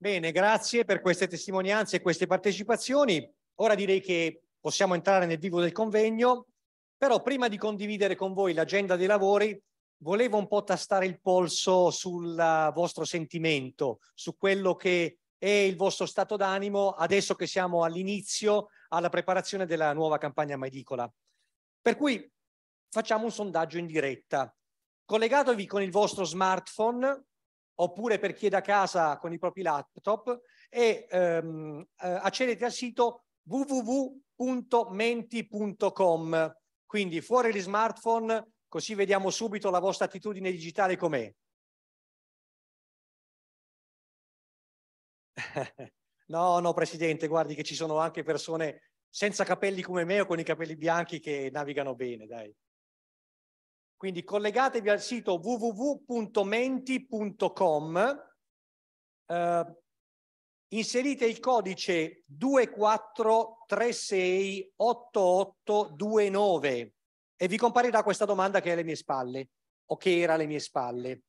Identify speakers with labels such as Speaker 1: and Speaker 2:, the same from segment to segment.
Speaker 1: Bene, grazie per queste testimonianze e queste partecipazioni. Ora direi che possiamo entrare nel vivo del convegno, però prima di condividere con voi l'agenda dei lavori, volevo un po' tastare il polso sul vostro sentimento, su quello che è il vostro stato d'animo adesso che siamo all'inizio alla preparazione della nuova campagna medicola. Per cui facciamo un sondaggio in diretta. Collegatevi con il vostro smartphone oppure per chi è da casa con i propri laptop e ehm, eh, accedete al sito www.menti.com.
Speaker 2: Quindi fuori gli smartphone, così vediamo subito la vostra attitudine digitale com'è. no, no, Presidente, guardi che ci sono anche persone senza capelli
Speaker 1: come me o con i capelli bianchi che navigano bene, dai. Quindi collegatevi al sito www.menti.com, eh, inserite il codice 24368829 e vi comparirà questa domanda che è alle mie spalle o che era alle mie spalle.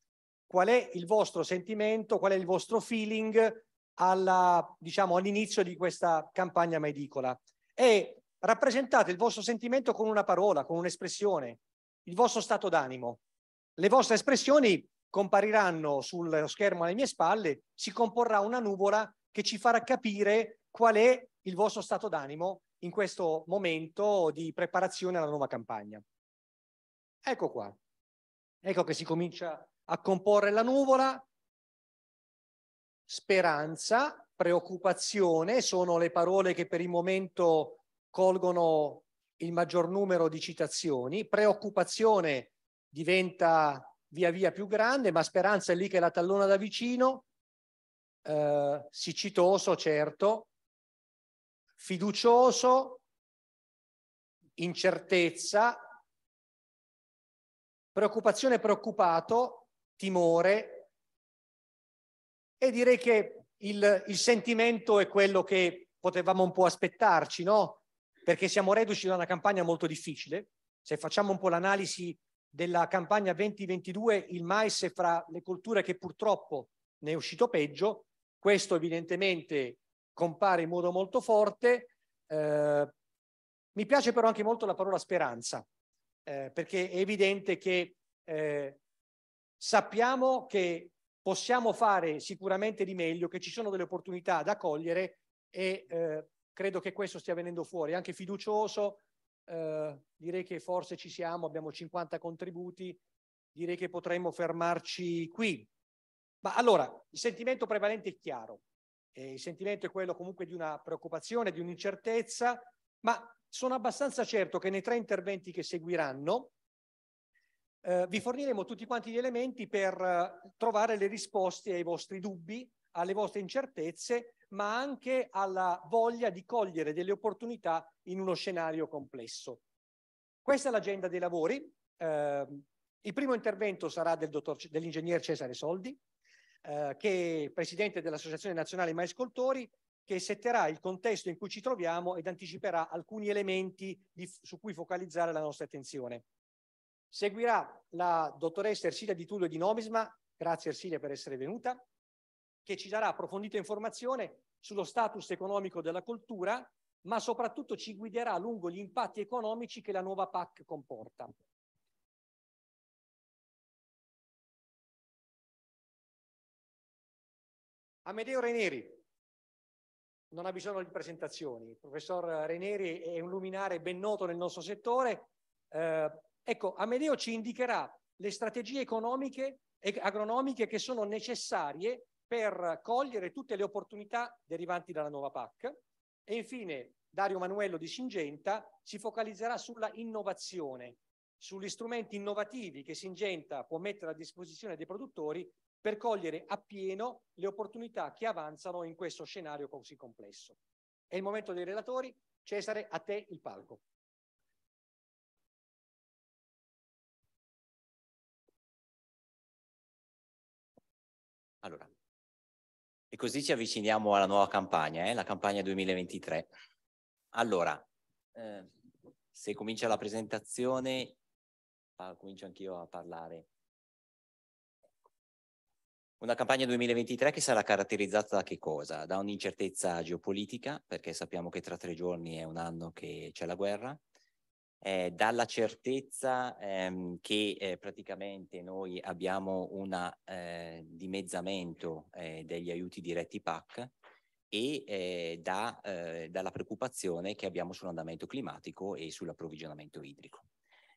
Speaker 1: Qual è il vostro sentimento, qual è il vostro feeling alla, diciamo, all'inizio di questa campagna medicola? E rappresentate il vostro sentimento con una parola, con un'espressione il vostro stato d'animo. Le vostre espressioni compariranno sullo schermo alle mie spalle, si comporrà una nuvola che ci farà capire qual è il vostro stato d'animo in questo
Speaker 2: momento di preparazione alla nuova campagna. Ecco qua. Ecco che si comincia a comporre la nuvola.
Speaker 1: Speranza, preoccupazione sono le parole che per il momento colgono il maggior numero di citazioni, preoccupazione diventa via via più grande, ma speranza è lì che la tallona da vicino, eh,
Speaker 2: siccitoso certo, fiducioso, incertezza, preoccupazione preoccupato, timore e direi che
Speaker 1: il, il sentimento è quello che potevamo un po' aspettarci, no? perché siamo reduci da una campagna molto difficile. Se facciamo un po' l'analisi della campagna 2022, il mais è fra le colture che purtroppo ne è uscito peggio. Questo evidentemente compare in modo molto forte. Eh, mi piace però anche molto la parola speranza, eh, perché è evidente che eh, sappiamo che possiamo fare sicuramente di meglio, che ci sono delle opportunità da cogliere e eh, credo che questo stia venendo fuori, anche fiducioso, eh, direi che forse ci siamo, abbiamo 50 contributi, direi che potremmo fermarci qui. Ma allora, il sentimento prevalente è chiaro, eh, il sentimento è quello comunque di una preoccupazione, di un'incertezza, ma sono abbastanza certo che nei tre interventi che seguiranno eh, vi forniremo tutti quanti gli elementi per eh, trovare le risposte ai vostri dubbi, alle vostre incertezze ma anche alla voglia di cogliere delle opportunità in uno scenario complesso. Questa è l'agenda dei lavori. Eh, il primo intervento sarà del dell'ingegner Cesare Soldi, eh, che è presidente dell'Associazione Nazionale Maiscoltori, che setterà il contesto in cui ci troviamo ed anticiperà alcuni elementi di, su cui focalizzare la nostra attenzione. Seguirà la dottoressa Ersilia Di Tullio di Nomisma, grazie Ersilia per essere venuta, che ci darà approfondita informazione sullo status economico della coltura, ma soprattutto ci guiderà lungo
Speaker 3: gli impatti economici che la nuova PAC comporta. Amedeo Reneri, non ha bisogno di presentazioni, il professor Reneri è un
Speaker 1: luminare ben noto nel nostro settore. Eh, ecco, Amedeo ci indicherà le strategie economiche e agronomiche che sono necessarie per cogliere tutte le opportunità derivanti dalla nuova PAC e infine Dario Manuello di Singenta si focalizzerà sulla innovazione, sugli strumenti innovativi che Singenta può mettere a disposizione dei produttori per cogliere appieno le opportunità che avanzano
Speaker 2: in questo scenario così complesso. È il momento dei relatori. Cesare, a te il palco.
Speaker 3: E così ci
Speaker 4: avviciniamo alla nuova campagna, eh? la campagna 2023. Allora, eh, se comincia la presentazione, ah, comincio anch'io a parlare. Una campagna 2023 che sarà caratterizzata da che cosa? Da un'incertezza geopolitica, perché sappiamo che tra tre giorni è un anno che c'è la guerra, eh, dalla certezza ehm, che eh, praticamente noi abbiamo un eh, dimezzamento eh, degli aiuti diretti PAC e eh, da, eh, dalla preoccupazione che abbiamo sull'andamento climatico e sull'approvvigionamento idrico.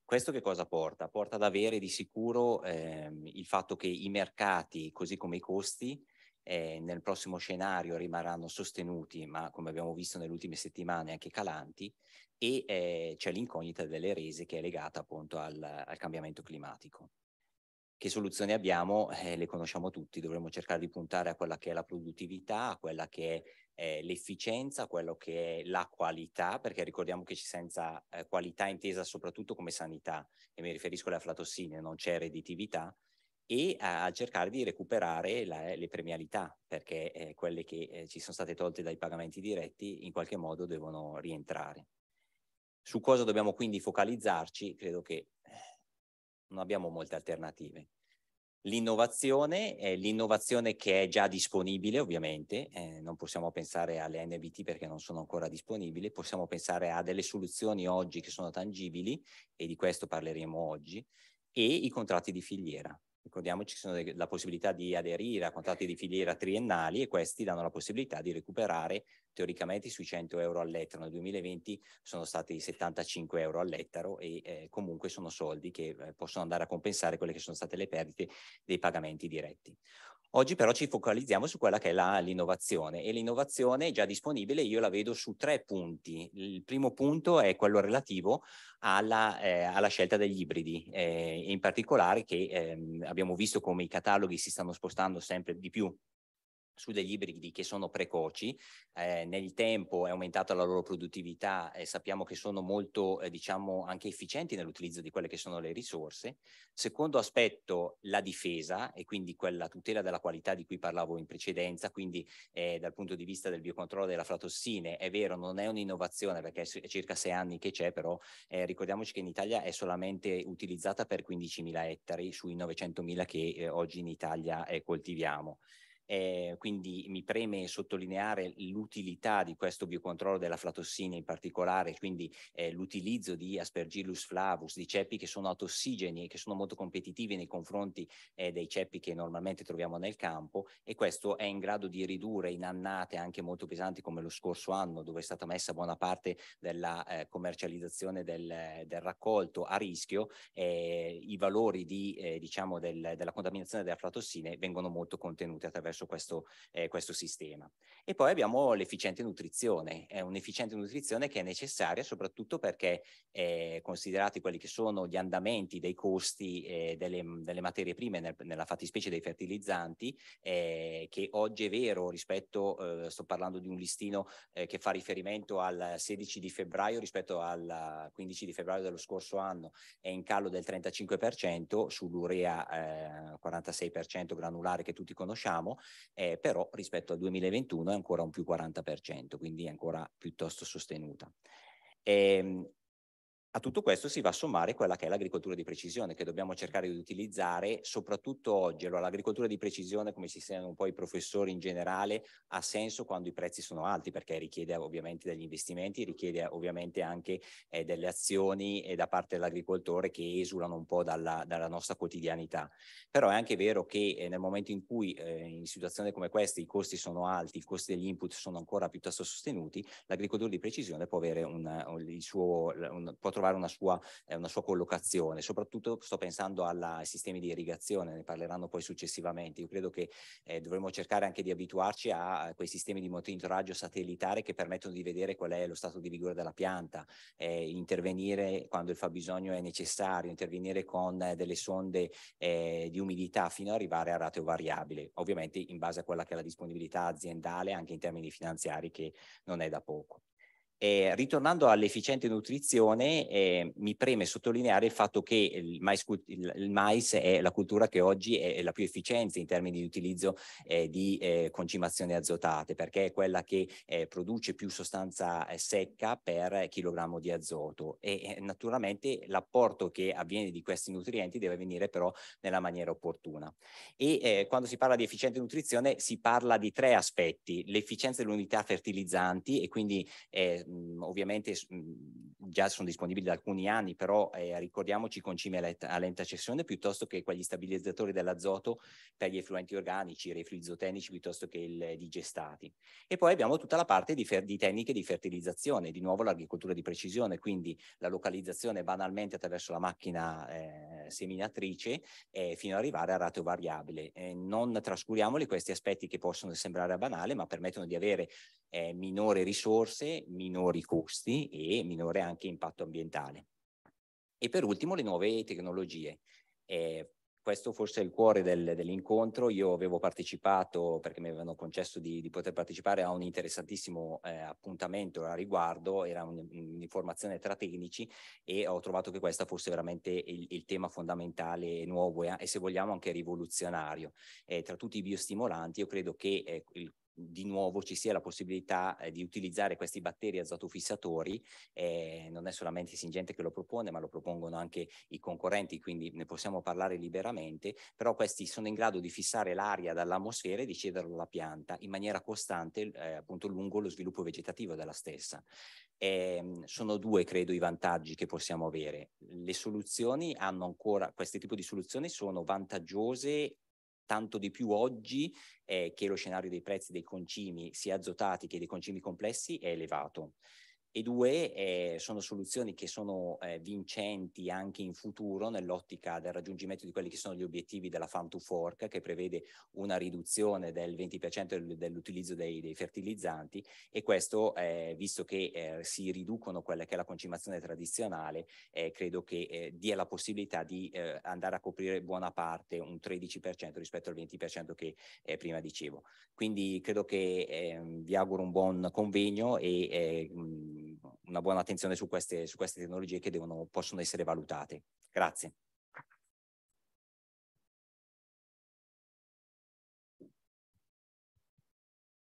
Speaker 4: Questo che cosa porta? Porta ad avere di sicuro ehm, il fatto che i mercati, così come i costi, eh, nel prossimo scenario rimarranno sostenuti, ma come abbiamo visto nelle ultime settimane anche calanti, e eh, c'è l'incognita delle rese che è legata appunto al, al cambiamento climatico. Che soluzioni abbiamo? Eh, le conosciamo tutti, dovremmo cercare di puntare a quella che è la produttività, a quella che è eh, l'efficienza, a quello che è la qualità, perché ricordiamo che senza eh, qualità intesa soprattutto come sanità, e mi riferisco alle aflatossine, non c'è redditività, e a cercare di recuperare la, eh, le premialità, perché eh, quelle che eh, ci sono state tolte dai pagamenti diretti in qualche modo devono rientrare. Su cosa dobbiamo quindi focalizzarci? Credo che eh, non abbiamo molte alternative. L'innovazione è l'innovazione che è già disponibile, ovviamente, eh, non possiamo pensare alle NBT perché non sono ancora disponibili, possiamo pensare a delle soluzioni oggi che sono tangibili e di questo parleremo oggi, e i contratti di filiera. Ricordiamoci che ci sono de- la possibilità di aderire a contratti di filiera triennali e questi danno la possibilità di recuperare teoricamente sui 100 euro all'ettaro. Nel 2020 sono stati 75 euro all'ettaro e eh, comunque sono soldi che eh, possono andare a compensare quelle che sono state le perdite dei pagamenti diretti. Oggi però ci focalizziamo su quella che è l'innovazione e l'innovazione già disponibile io la vedo su tre punti. Il primo punto è quello relativo alla, eh, alla scelta degli ibridi, eh, in particolare che ehm, abbiamo visto come i cataloghi si stanno spostando sempre di più su degli ibridi che sono precoci, eh, nel tempo è aumentata la loro produttività e sappiamo che sono molto, eh, diciamo, anche efficienti nell'utilizzo di quelle che sono le risorse. Secondo aspetto, la difesa e quindi quella tutela della qualità di cui parlavo in precedenza, quindi eh, dal punto di vista del biocontrollo della aflatossine, è vero, non è un'innovazione perché è circa sei anni che c'è, però eh, ricordiamoci che in Italia è solamente utilizzata per 15.000 ettari sui 900.000 che eh, oggi in Italia eh, coltiviamo. Eh, quindi mi preme sottolineare l'utilità di questo biocontrollo della flatossina in particolare, quindi eh, l'utilizzo di Aspergillus flavus, di ceppi che sono autossigeni e che sono molto competitivi nei confronti eh, dei ceppi che normalmente troviamo nel campo e questo è in grado di ridurre in annate anche molto pesanti come lo scorso anno dove è stata messa buona parte della eh, commercializzazione del, del, raccolto a rischio, eh, i valori di, eh, diciamo del, della contaminazione della flatossina vengono molto contenuti attraverso attraverso questo, eh, questo sistema. E poi abbiamo l'efficiente nutrizione, è un'efficiente nutrizione che è necessaria soprattutto perché eh, considerati quelli che sono gli andamenti dei costi eh, delle, delle, materie prime nel, nella fattispecie dei fertilizzanti, eh, che oggi è vero rispetto, eh, sto parlando di un listino eh, che fa riferimento al 16 di febbraio rispetto al 15 di febbraio dello scorso anno, è in calo del 35% sull'urea 46% granulare che tutti conosciamo, eh, però rispetto al 2021 è ancora un più 40%, quindi è ancora piuttosto sostenuta. E, ehm, a tutto questo si va a sommare quella che è l'agricoltura di precisione che dobbiamo cercare di utilizzare soprattutto oggi. Allora l'agricoltura di precisione, come ci insegnano un po' i professori in generale, ha senso quando i prezzi sono alti perché richiede ovviamente degli investimenti, richiede ovviamente anche eh, delle azioni eh, da parte dell'agricoltore che esulano un po' dalla, dalla, nostra quotidianità. Però è anche vero che eh, nel momento in cui eh, in situazioni come queste i costi sono alti, i costi degli input sono ancora piuttosto sostenuti, l'agricoltura di precisione può avere un, un, il suo, un, può trovare una sua, eh, una sua collocazione. Soprattutto sto pensando alla, ai sistemi di irrigazione, ne parleranno poi successivamente. Io credo che eh, dovremmo cercare anche di abituarci a, a, quei sistemi di monitoraggio satellitare che permettono di vedere qual è lo stato di vigore della pianta, eh, intervenire quando il fabbisogno è necessario, intervenire con eh, delle sonde eh, di umidità fino ad arrivare a rateo variabile, ovviamente in base a quella che è la disponibilità aziendale anche in termini finanziari che non è da poco. Eh, ritornando all'efficiente nutrizione, eh, mi preme sottolineare il fatto che il mais, il, il mais, è la cultura che oggi è la più efficiente in termini di utilizzo eh, di eh, concimazioni azotate, perché è quella che eh, produce più sostanza eh, secca per chilogrammo di azoto e naturalmente l'apporto che avviene di questi nutrienti deve avvenire però nella maniera opportuna. E quando si parla di efficiente nutrizione si parla di tre aspetti, l'efficienza dell'unità fertilizzanti e quindi mh, mm, ovviamente mh, mm, già sono disponibili da alcuni anni, però eh, ricordiamoci con cime a lenta cessione piuttosto che quegli stabilizzatori dell'azoto per gli effluenti organici, i reflui isotenici piuttosto che il digestati. E poi abbiamo tutta la parte di, fer- di tecniche di fertilizzazione, di nuovo l'agricoltura di precisione, quindi la localizzazione banalmente attraverso la macchina eh, seminatrice eh, fino ad arrivare a rateo variabile. non trascuriamoli questi aspetti che possono sembrare banali, ma permettono di avere eh, minore risorse, minore minori costi e minore anche impatto ambientale. E per ultimo le nuove tecnologie. Eh, questo forse è il cuore del, dell'incontro. Io avevo partecipato, perché mi avevano concesso di, di poter partecipare a un interessantissimo eh, appuntamento a riguardo, era un, un'informazione tra tecnici e ho trovato che questo fosse veramente il, il, tema fondamentale e nuovo e, eh, e se vogliamo anche rivoluzionario. Eh, tra tutti i biostimolanti io credo che eh, il di nuovo ci sia la possibilità eh, di utilizzare questi batteri azotofissatori, eh, non è solamente Singente che lo propone, ma lo propongono anche i concorrenti, quindi ne possiamo parlare liberamente, però questi sono in grado di fissare l'aria dall'atmosfera e di cederlo alla pianta in maniera costante eh, appunto lungo lo sviluppo vegetativo della stessa. Eh, sono due, credo, i vantaggi che possiamo avere. Le soluzioni hanno ancora, questi tipi di soluzioni sono vantaggiose tanto di più oggi eh, che lo scenario dei prezzi dei concimi sia azotati che dei concimi complessi è elevato e due, eh, sono soluzioni che sono eh, vincenti anche in futuro nell'ottica del raggiungimento di quelli che sono gli obiettivi della Farm to Fork, che prevede una riduzione del 20% dell'utilizzo dei, dei, fertilizzanti e questo, eh, visto che eh, si riducono quella che è la concimazione tradizionale, eh, credo che eh, dia la possibilità di andare a coprire buona parte, un 13% rispetto al 20% che prima dicevo. Quindi credo che ehm, vi auguro un buon convegno e una buona attenzione su queste, su queste tecnologie che devono, possono essere valutate. Grazie.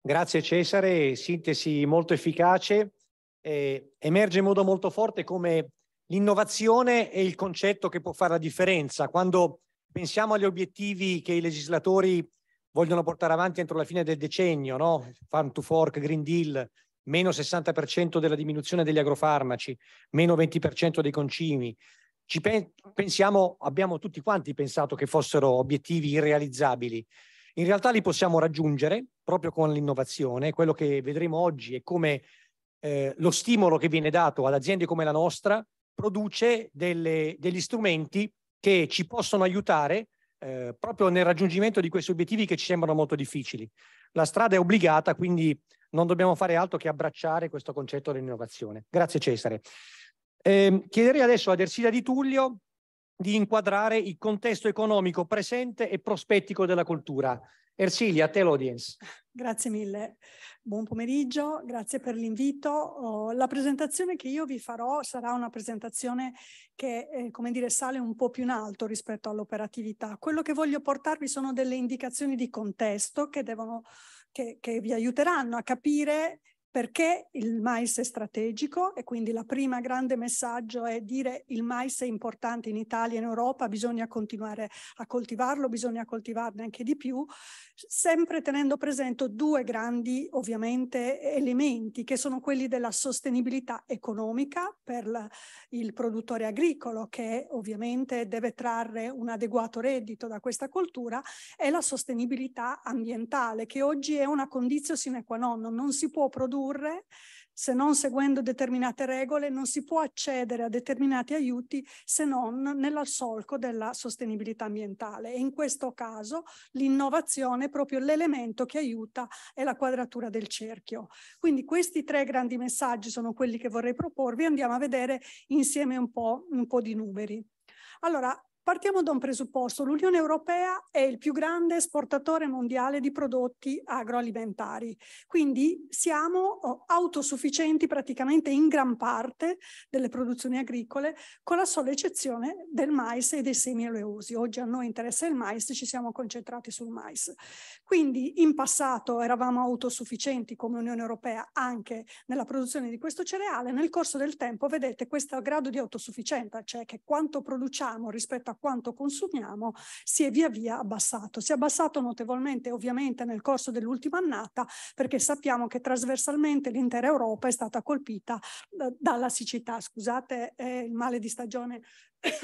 Speaker 2: Grazie Cesare, sintesi molto efficace. Eh, emerge in modo molto forte
Speaker 1: come l'innovazione è il concetto che può fare la differenza. Quando pensiamo agli obiettivi che i legislatori vogliono portare avanti entro la fine del decennio, no? Farm to Fork, Green Deal, meno 60% della diminuzione degli agrofarmaci, meno 20% dei concimi. Ci pe- pensiamo, abbiamo tutti quanti pensato che fossero obiettivi irrealizzabili. In realtà li possiamo raggiungere proprio con l'innovazione. Quello che vedremo oggi è come eh, lo stimolo che viene dato ad aziende come la nostra produce delle, degli strumenti che ci possono aiutare eh, proprio nel raggiungimento di questi obiettivi che ci sembrano molto difficili. La strada è obbligata, quindi non dobbiamo fare altro che abbracciare questo concetto dell'innovazione. Grazie Cesare. Eh, chiederei adesso ad Ersilia Di Tullio di inquadrare il contesto economico presente e prospettico della cultura. Ersilia, a te l'audience.
Speaker 5: Grazie mille, buon pomeriggio, grazie per l'invito. Oh, la presentazione che io vi farò sarà una presentazione che, eh, come dire, sale un po' più in alto rispetto all'operatività. Quello che voglio portarvi sono delle indicazioni di contesto che devono che, che vi aiuteranno a capire perché il mais è strategico? E quindi la prima grande messaggio è dire il mais è importante in Italia e in Europa, bisogna continuare a coltivarlo, bisogna coltivarne anche di più, sempre tenendo presente due grandi ovviamente elementi che sono quelli della sostenibilità economica per il produttore agricolo che ovviamente deve trarre un adeguato reddito da questa coltura e la sostenibilità ambientale che oggi è una condizione sine qua non, non si può produrre produrre, se non seguendo determinate regole, non si può accedere a determinati aiuti se non nel solco della sostenibilità ambientale. E in questo caso l'innovazione è proprio l'elemento che aiuta è la quadratura del cerchio. Quindi questi tre grandi messaggi sono quelli che vorrei proporvi. Andiamo a vedere insieme un po', un po di numeri. Allora, Partiamo da un presupposto, l'Unione Europea è il più grande esportatore mondiale di prodotti agroalimentari, quindi siamo oh, autosufficienti praticamente in gran parte delle produzioni agricole, con la sola eccezione del mais e dei semi oleosi. Oggi a noi interessa il mais, ci siamo concentrati sul mais. Quindi in passato eravamo autosufficienti come Unione Europea anche nella produzione di questo cereale, nel corso del tempo vedete questo grado di autosufficienza, cioè che quanto produciamo rispetto a quanto consumiamo si è via via abbassato. Si è abbassato notevolmente ovviamente nel corso dell'ultima annata perché sappiamo che trasversalmente l'intera Europa è stata colpita eh, dalla siccità. Scusate è eh, il male di stagione.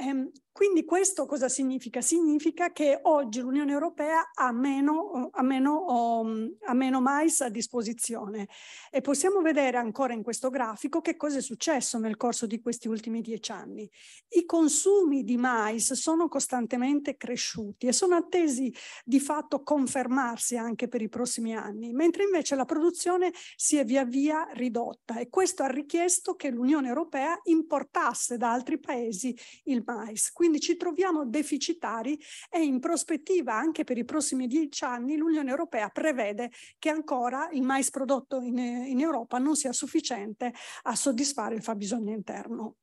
Speaker 5: Ehm, quindi questo cosa significa? Significa che oggi l'Unione Europea ha meno, ha, meno, um, ha meno mais a disposizione e possiamo vedere ancora in questo grafico che cosa è successo nel corso di questi ultimi dieci anni. I consumi di mais sono costantemente cresciuti e sono attesi di fatto confermarsi anche per i prossimi anni, mentre invece la produzione si è via via ridotta e questo ha richiesto che l'Unione Europea importasse da altri paesi il mais. Quindi quindi ci troviamo deficitari e in prospettiva anche per i prossimi dieci anni l'Unione Europea prevede che ancora il mais prodotto in, in Europa non sia sufficiente a soddisfare il fabbisogno interno.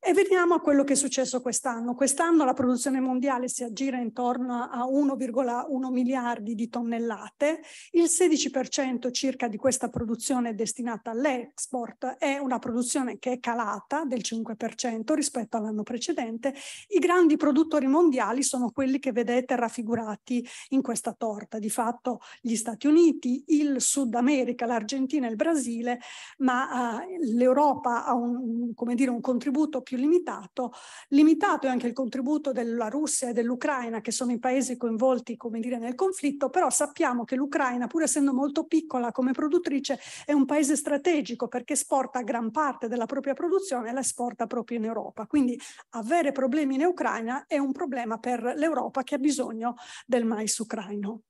Speaker 5: E veniamo a quello che è successo quest'anno. Quest'anno la produzione mondiale si aggira intorno a 1,1 miliardi di tonnellate, il 16% circa di questa produzione è destinata all'export, è una produzione che è calata del 5% rispetto all'anno precedente. I grandi produttori mondiali sono quelli che vedete raffigurati in questa torta, di fatto gli Stati Uniti, il Sud America, l'Argentina e il Brasile, ma eh, l'Europa ha un, un, dire, un contributo più limitato. Limitato è anche il contributo della Russia e dell'Ucraina, che sono i paesi coinvolti, come dire, nel conflitto, però sappiamo che l'Ucraina, pur essendo molto piccola come produttrice, è un paese strategico perché esporta gran parte della propria produzione e la esporta proprio in Europa. Quindi avere problemi in Ucraina è un problema per l'Europa che ha bisogno del mais ucraino.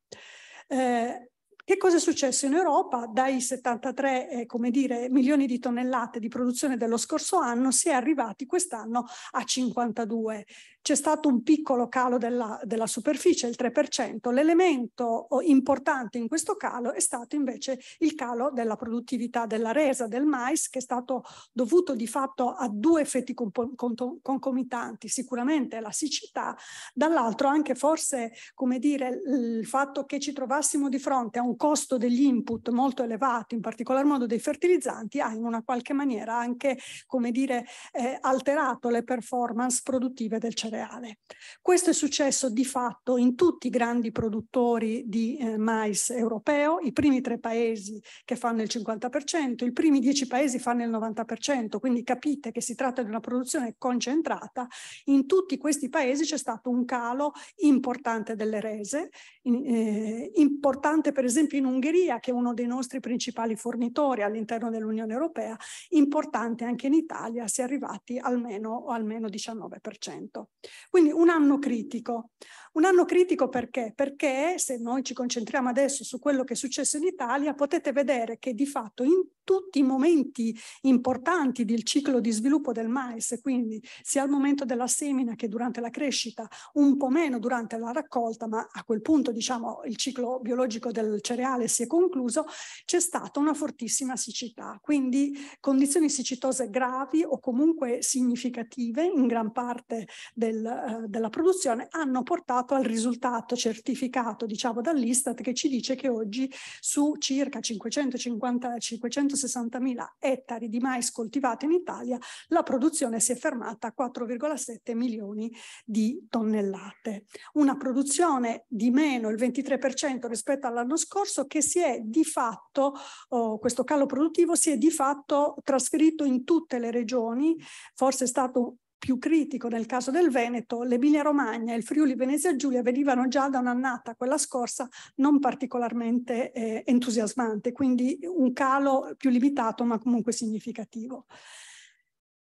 Speaker 5: Eh, che cosa è successo in Europa? Dai 73 eh, come dire, milioni di tonnellate di produzione dello scorso anno si è arrivati quest'anno a 52 c'è stato un piccolo calo della, della superficie, il 3%. L'elemento oh, importante in questo calo è stato invece il calo della produttività della resa del mais, che è stato dovuto di fatto a due effetti concomitanti, sicuramente la siccità, dall'altro anche forse, come dire, il fatto che ci trovassimo di fronte a un costo degli input molto elevato, in particolar modo dei fertilizzanti, ha in una qualche maniera anche, come dire, eh, alterato le performance produttive del cereale cereale. Questo è successo di fatto in tutti i grandi produttori di eh, mais europeo, i primi tre paesi che fanno il 50%, i primi dieci paesi fanno il 90%, quindi capite che si tratta di una produzione concentrata. In tutti questi paesi c'è stato un calo importante delle rese in, eh, importante per esempio in Ungheria, che è uno dei nostri principali fornitori all'interno dell'Unione Europea, importante anche in Italia, si è arrivati almeno, al 19%. Quindi un anno critico. Un anno critico perché? Perché se noi ci concentriamo adesso su quello che è successo in Italia, potete vedere che di fatto in tutti i momenti importanti del ciclo di sviluppo del mais, quindi sia al momento della semina che durante la crescita, un po' meno durante la raccolta, ma a quel punto diciamo il ciclo biologico del cereale si è concluso, c'è stata una fortissima siccità, quindi condizioni siccitose gravi o comunque significative in gran parte del, eh, della produzione hanno portato collegato al risultato certificato, diciamo, dall'Istat che ci dice che oggi su circa 550 560.000 ettari di mais coltivato in Italia la produzione si è fermata a 4,7 milioni di tonnellate. Una produzione di meno il 23% rispetto all'anno scorso che si è di fatto, oh, questo calo produttivo si è di fatto trasferito in tutte le regioni, forse è stato più critico nel caso del Veneto, l'Emilia Romagna e il Friuli Venezia Giulia venivano già da un'annata, quella scorsa, non particolarmente eh, entusiasmante, quindi un calo più limitato ma comunque significativo.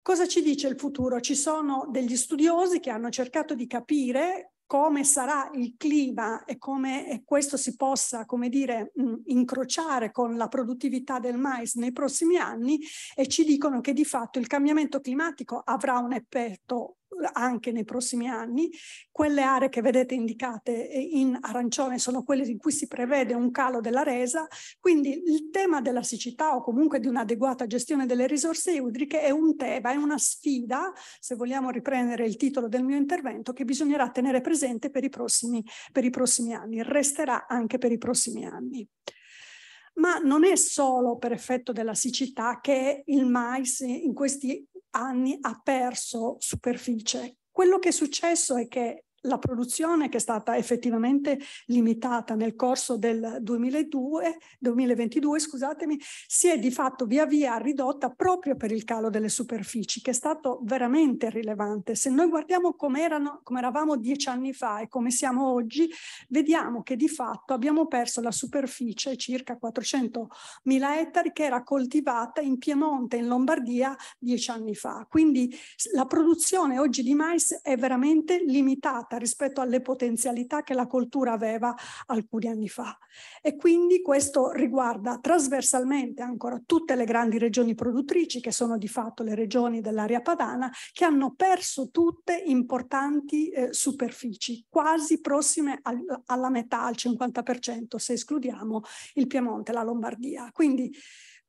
Speaker 5: Cosa ci dice il futuro? Ci sono degli studiosi che hanno cercato di capire come sarà il clima e come questo si possa, come dire, mm, incrociare con la produttività del mais nei prossimi anni e ci dicono che di fatto il cambiamento climatico avrà un effetto anche nei prossimi anni. Quelle aree che vedete indicate eh, in arancione sono quelle in cui si prevede un calo della resa, quindi il tema della siccità o comunque di un'adeguata gestione delle risorse idriche è un tema, è una sfida, se vogliamo riprendere il titolo del mio intervento, che bisognerà tenere presente per i prossimi, per i prossimi anni, resterà anche per i prossimi anni ma non è solo per effetto della siccità che il mais in questi anni ha perso superficie. Quello che è successo è che la produzione che è stata effettivamente limitata nel corso del 2002, 2022 scusatemi, si è di fatto via via ridotta proprio per il calo delle superfici, che è stato veramente rilevante. Se noi guardiamo come, come eravamo dieci anni fa e come siamo oggi, vediamo che di fatto abbiamo perso la superficie circa 400.000 ettari che era coltivata in Piemonte, in Lombardia, dieci anni fa. Quindi la produzione oggi di mais è veramente limitata limitata rispetto alle potenzialità che la cultura aveva alcuni anni fa. E quindi questo riguarda trasversalmente ancora tutte le grandi regioni produttrici, che sono di fatto le regioni dell'area padana, che hanno perso tutte importanti eh, superfici, quasi prossime al, alla metà, al 50%, se escludiamo il Piemonte, la Lombardia. Quindi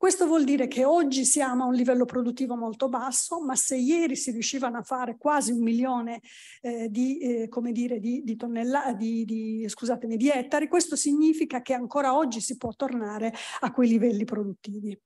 Speaker 5: questo vuol dire che oggi siamo a un livello produttivo molto basso, ma se ieri si riuscivano a fare quasi un milione eh, di, eh, dire, di, di, di, scusatemi, di ettari, questo significa che ancora oggi si può tornare a quei livelli produttivi.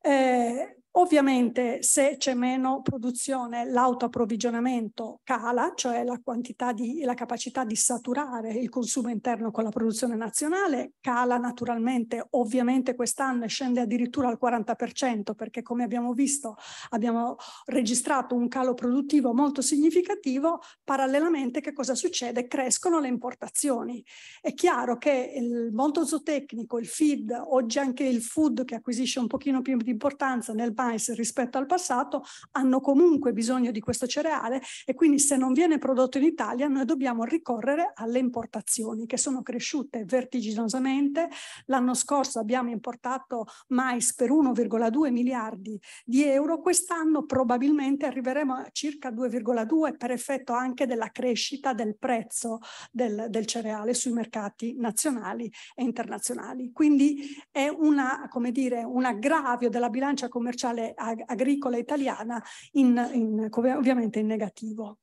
Speaker 5: Eh, Ovviamente se c'è meno produzione l'autoapprovvigionamento cala, cioè la, quantità di, la capacità di saturare il consumo interno con la produzione nazionale cala naturalmente, ovviamente quest'anno scende addirittura al 40% perché come abbiamo visto abbiamo registrato un calo produttivo molto significativo, parallelamente che cosa succede? Crescono le importazioni. È chiaro che il mondo zootecnico, il feed, oggi anche il food che acquisisce un pochino più di importanza nel paese rispetto al passato hanno comunque bisogno di questo cereale e quindi se non viene prodotto in Italia noi dobbiamo ricorrere alle importazioni che sono cresciute vertiginosamente. L'anno scorso abbiamo importato mais per 1,2 miliardi di euro, quest'anno probabilmente arriveremo a circa 2,2 per effetto anche della crescita del prezzo del, del cereale sui mercati nazionali e internazionali. Quindi è una, come dire, un aggravio della bilancia commerciale commerciale ag- agricola italiana in, in, ovviamente in negativo.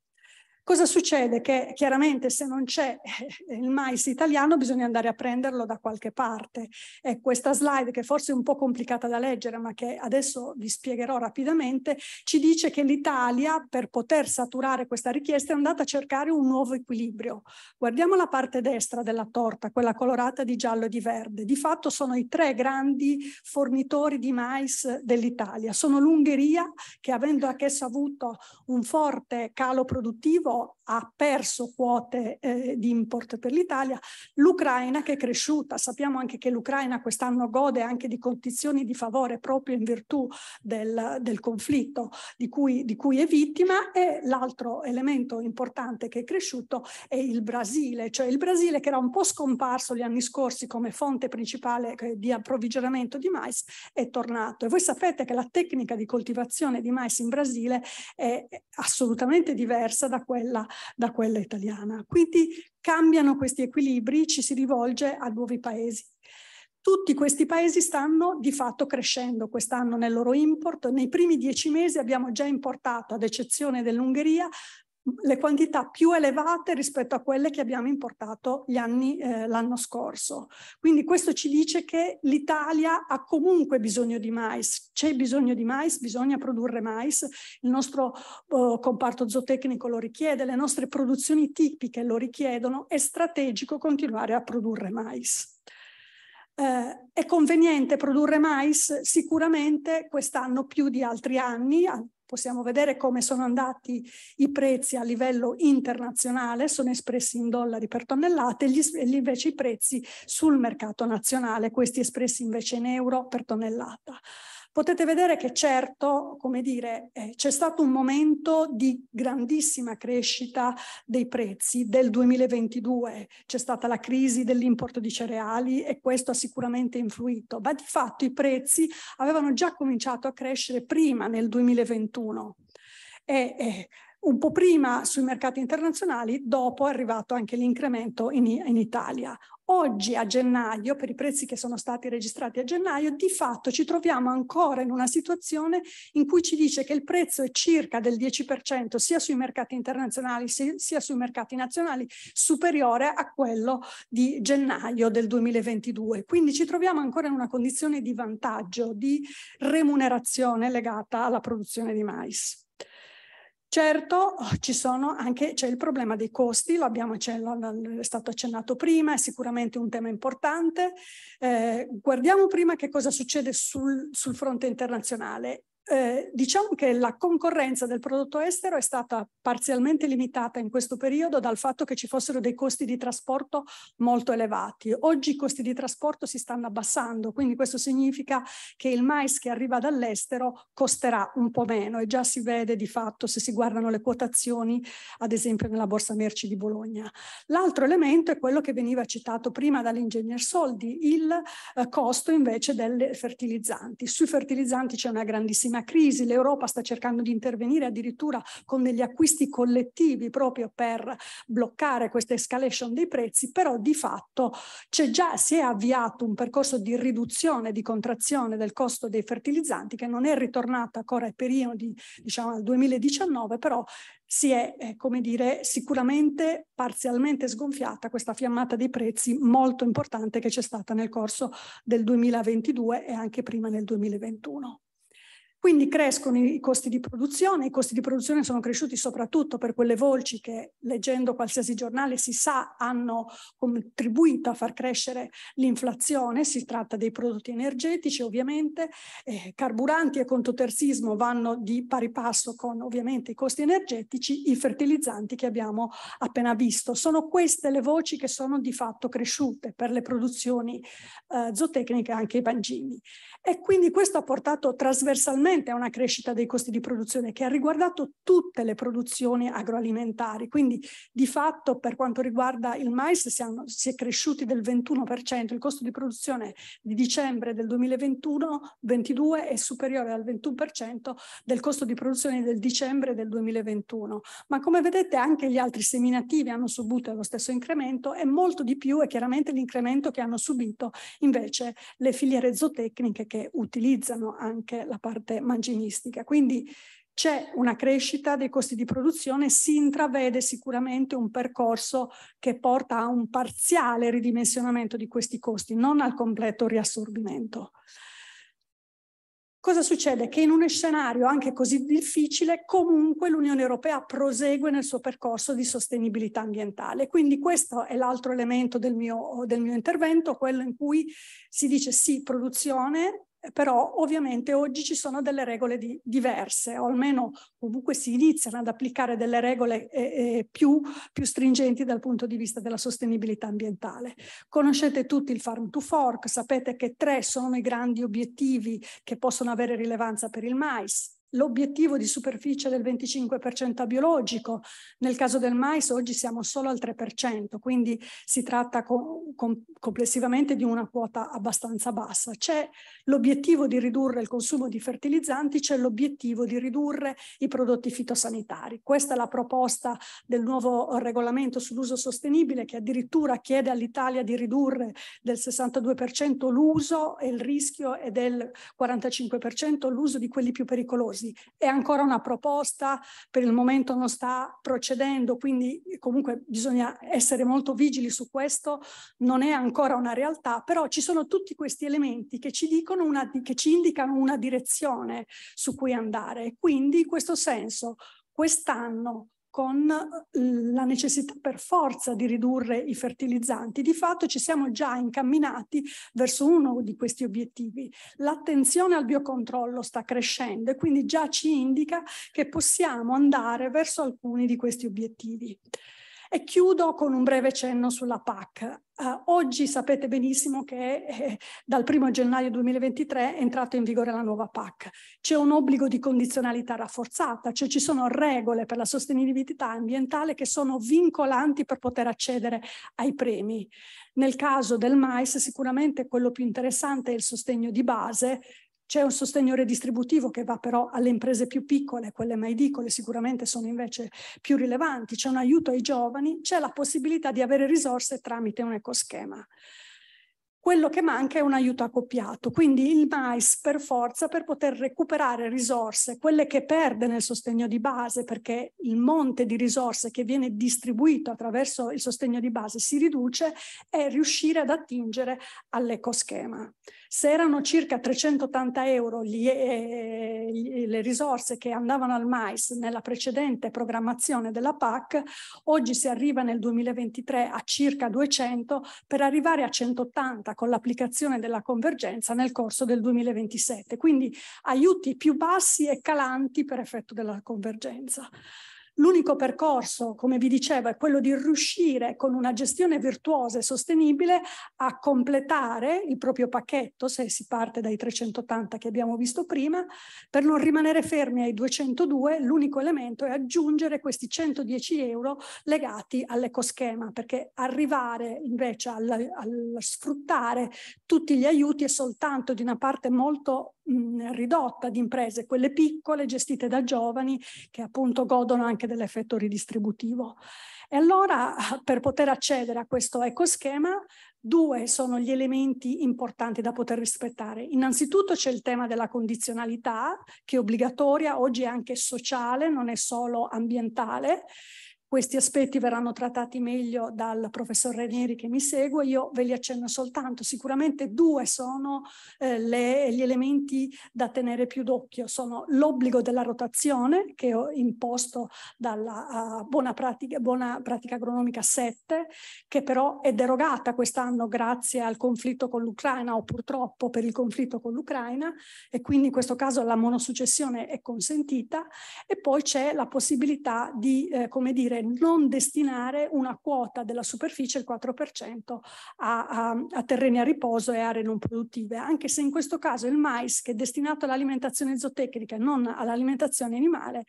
Speaker 5: Cosa succede? Che chiaramente se non c'è il mais italiano bisogna andare a prenderlo da qualche parte. E questa slide, che forse è un po' complicata da leggere, ma che adesso vi spiegherò rapidamente, ci dice che l'Italia, per poter saturare questa richiesta, è andata a cercare un nuovo equilibrio. Guardiamo la parte destra della torta, quella colorata di giallo e di verde. Di fatto sono i tre grandi fornitori di mais dell'Italia. Sono l'Ungheria, che avendo anch'essa avuto un forte calo produttivo, people ha perso quote eh, di import per l'Italia, l'Ucraina che è cresciuta. Sappiamo anche che l'Ucraina quest'anno gode anche di condizioni di favore proprio in virtù del, del conflitto di cui, di cui, è vittima e l'altro elemento importante che è cresciuto è il Brasile, cioè il Brasile che era un po' scomparso gli anni scorsi come fonte principale eh, di approvvigionamento di mais è tornato. E voi sapete che la tecnica di coltivazione di mais in Brasile è assolutamente diversa da quella da quella italiana. Quindi cambiano questi equilibri, ci si rivolge a nuovi paesi. Tutti questi paesi stanno di fatto crescendo quest'anno nel loro import. Nei primi dieci mesi abbiamo già importato, ad eccezione dell'Ungheria, le quantità più elevate rispetto a quelle che abbiamo importato eh, l'anno eh, scorso. Quindi questo ci dice che l'Italia ha comunque bisogno di mais, c'è bisogno di mais, bisogna produrre mais, il nostro eh, comparto zootecnico lo richiede, le nostre produzioni tipiche lo richiedono, è strategico continuare a produrre mais. Eh, è conveniente produrre mais sicuramente quest'anno più di altri anni, possiamo vedere come sono andati i prezzi a livello internazionale, sono espressi in dollari per tonnellata e gli, invece i prezzi sul mercato nazionale, questi espressi invece in euro per tonnellata potete vedere che certo, come dire, eh, c'è stato un momento di grandissima crescita dei prezzi del 2022, c'è stata la crisi dell'importo di cereali e questo ha sicuramente influito, ma di fatto i prezzi avevano già cominciato a crescere prima nel 2021. E, e eh, un po' prima sui mercati internazionali, dopo è arrivato anche l'incremento in, in Italia. Oggi a gennaio, per i prezzi che sono stati registrati a gennaio, di fatto ci troviamo ancora in una situazione in cui ci dice che il prezzo è circa del 10% sia sui mercati internazionali sia sui mercati nazionali superiore a quello di gennaio del 2022. Quindi ci troviamo ancora in una condizione di vantaggio, di remunerazione legata alla produzione di mais. Certo, ci sono anche, c'è il problema dei costi, lo è stato accennato prima, è sicuramente un tema importante. Eh, guardiamo prima che cosa succede sul, sul fronte internazionale. Eh, diciamo che la concorrenza del prodotto estero è stata parzialmente limitata in questo periodo dal fatto che ci fossero dei costi di trasporto molto elevati. Oggi i costi di trasporto si stanno abbassando, quindi questo significa che il mais che arriva dall'estero costerà un po' meno e già si vede di fatto se si guardano le quotazioni, ad esempio nella borsa merci di Bologna. L'altro elemento è quello che veniva citato prima dall'ingegner Soldi, il eh, costo invece delle fertilizzanti. Sui fertilizzanti c'è una grandissima gravissima crisi, l'Europa sta cercando di intervenire addirittura con degli acquisti collettivi proprio per bloccare questa escalation dei prezzi, però di fatto c'è già, si è avviato un percorso di riduzione, di contrazione del costo dei fertilizzanti che non è ritornato ancora ai periodi, diciamo al 2019, però si è, eh, come dire, sicuramente parzialmente sgonfiata questa fiammata dei prezzi molto importante che c'è stata nel corso del 2022 e anche prima nel 2021. Quindi crescono i costi di produzione, i costi di produzione sono cresciuti soprattutto per quelle voci che leggendo qualsiasi giornale si sa hanno contribuito a far crescere l'inflazione, si tratta dei prodotti energetici ovviamente, eh, carburanti e contoterzismo vanno di pari passo con ovviamente i costi energetici, i fertilizzanti che abbiamo appena visto. Sono queste le voci che sono di fatto cresciute per le produzioni eh, zootecniche anche i mangimi. E quindi questo ha portato trasversalmente naturalmente a una crescita dei costi di produzione che ha riguardato tutte le produzioni agroalimentari. Quindi di fatto per quanto riguarda il mais siamo, si è cresciuti del 21%, il costo di produzione di dicembre del 2021-22 è superiore al 21% del costo di produzione del dicembre del 2021. Ma come vedete anche gli altri seminativi hanno subito lo stesso incremento e molto di più è chiaramente l'incremento che hanno subito invece le filiere zootecniche che utilizzano anche la parte delle Quindi c'è una crescita dei costi di produzione, si intravede sicuramente un percorso che porta a un parziale ridimensionamento di questi costi, non al completo riassorbimento. Cosa succede? Che in uno scenario anche così difficile comunque l'Unione Europea prosegue nel suo percorso di sostenibilità ambientale. Quindi questo è l'altro elemento del mio, del mio intervento, quello in cui si dice sì, produzione, però ovviamente oggi ci sono delle regole di, diverse, o almeno comunque si iniziano ad applicare delle regole eh, eh, più, più, stringenti dal punto di vista della sostenibilità ambientale. Conoscete tutti il Farm to Fork, sapete che tre sono i grandi obiettivi che possono avere rilevanza per il mais l'obiettivo di superficie del 25% biologico. Nel caso del mais oggi siamo solo al 3%, quindi si tratta co com complessivamente di una quota abbastanza bassa. C'è l'obiettivo di ridurre il consumo di fertilizzanti, c'è l'obiettivo di ridurre i prodotti fitosanitari. Questa è la proposta del nuovo regolamento sull'uso sostenibile che addirittura chiede all'Italia di ridurre del 62% l'uso e il rischio e del 45% l'uso di quelli più pericolosi così. È ancora una proposta, per il momento non sta procedendo, quindi comunque bisogna essere molto vigili su questo, non è ancora una realtà, però ci sono tutti questi elementi che ci, dicono una, che ci indicano una direzione su cui andare. Quindi in questo senso quest'anno con eh, la necessità per forza di ridurre i fertilizzanti. Di fatto ci siamo già incamminati verso uno di questi obiettivi. L'attenzione al biocontrollo sta crescendo e quindi già ci indica che possiamo andare verso alcuni di questi obiettivi. E chiudo con un breve cenno sulla PAC. Uh, eh, oggi sapete benissimo che eh, dal 1 gennaio 2023 è entrata in vigore la nuova PAC. C'è un obbligo di condizionalità rafforzata, cioè ci sono regole per la sostenibilità ambientale che sono vincolanti per poter accedere ai premi. Nel caso del mais sicuramente quello più interessante è il sostegno di base c'è un sostegno redistributivo che va però alle imprese più piccole, quelle maidicole sicuramente sono invece più rilevanti, c'è un aiuto ai giovani, c'è la possibilità di avere risorse tramite un ecoschema. Quello che manca è un aiuto accoppiato, quindi il mais per forza per poter recuperare risorse, quelle che perde nel sostegno di base, perché il monte di risorse che viene distribuito attraverso il sostegno di base si riduce, e riuscire ad attingere all'ecoschema. Se erano circa 380 euro gli, eh, le risorse che andavano al mais nella precedente programmazione della PAC, oggi si arriva nel 2023 a circa 200 per arrivare a 180 con l'applicazione della convergenza nel corso del 2027. Quindi aiuti più bassi e calanti per effetto della convergenza. L'unico percorso, come vi dicevo, è quello di riuscire con una gestione virtuosa e sostenibile a completare il proprio pacchetto, se si parte dai 380 che abbiamo visto prima, per non rimanere fermi ai 202, l'unico elemento è aggiungere questi 110 euro legati all'ecoschema, perché arrivare invece a sfruttare tutti gli aiuti è soltanto di una parte molto ridotta di imprese, quelle piccole gestite da giovani che appunto godono anche dell'effetto ridistributivo. E allora per poter accedere a questo ecoschema due sono gli elementi importanti da poter rispettare. Innanzitutto c'è il tema della condizionalità che è obbligatoria, oggi è anche sociale, non è solo ambientale questi aspetti verranno trattati meglio dal professor Renieri che mi segue, io ve li accenno soltanto. Sicuramente due sono eh, le, gli elementi da tenere più d'occhio, sono l'obbligo della rotazione che ho imposto dalla uh, buona, pratica, buona pratica agronomica 7, che però è derogata quest'anno grazie al conflitto con l'Ucraina o purtroppo per il conflitto con l'Ucraina e quindi in questo caso la monosuccessione è consentita e poi c'è la possibilità di, eh, come dire, deve non destinare una quota della superficie, il 4%, a, a, a terreni a riposo e aree non produttive, anche se in questo caso il mais, che è destinato all'alimentazione zootecnica e non all'alimentazione animale,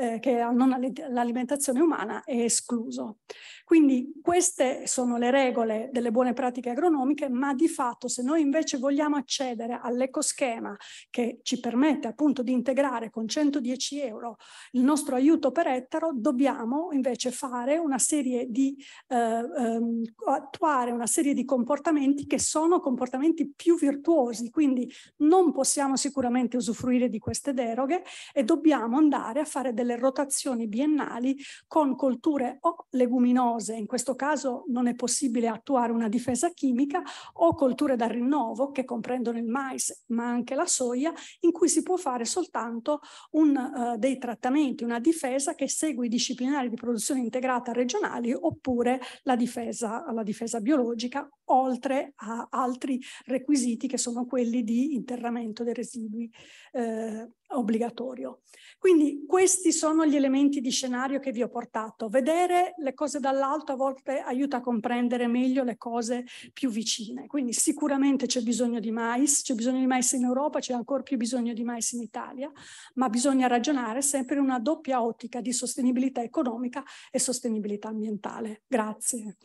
Speaker 5: eh, che non l'alimentazione umana è escluso. Quindi queste sono le regole delle buone pratiche agronomiche, ma di fatto se noi invece vogliamo accedere all'ecoschema che ci permette appunto di integrare con 110 euro il nostro aiuto per ettaro, dobbiamo invece fare una serie di, eh, eh, attuare una serie di comportamenti che sono comportamenti più virtuosi, quindi non possiamo sicuramente usufruire di queste deroghe e dobbiamo andare a fare delle delle rotazioni biennali con colture o leguminose, in questo caso non è possibile attuare una difesa chimica, o colture da rinnovo che comprendono il mais ma anche la soia, in cui si può fare soltanto un, uh, dei trattamenti, una difesa che segue i disciplinari di produzione integrata regionali oppure la difesa, la difesa biologica, oltre a altri requisiti che sono quelli di interramento dei residui eh, obbligatorio. Quindi questi sono gli elementi di scenario che vi ho portato. Vedere le cose dall'alto a volte aiuta a comprendere meglio le cose più vicine. Quindi sicuramente c'è bisogno di mais, c'è bisogno di mais in Europa, c'è ancora più bisogno di mais in Italia, ma bisogna ragionare sempre in una doppia ottica di sostenibilità economica e sostenibilità ambientale. Grazie.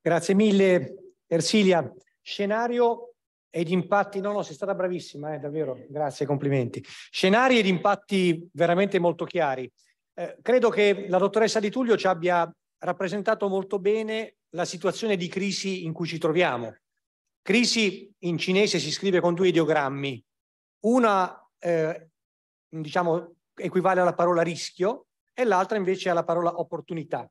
Speaker 2: Grazie mille Ersilia. Scenario ed
Speaker 1: impatti, no, no, sei stata bravissima, eh, davvero, grazie, complimenti. Scenari ed impatti veramente molto chiari. Eh, credo che la dottoressa Di Tullio ci abbia rappresentato molto bene la situazione di crisi in cui ci troviamo. Crisi in cinese si scrive con due ideogrammi. Una, eh, diciamo, equivale alla parola rischio e l'altra invece alla parola opportunità.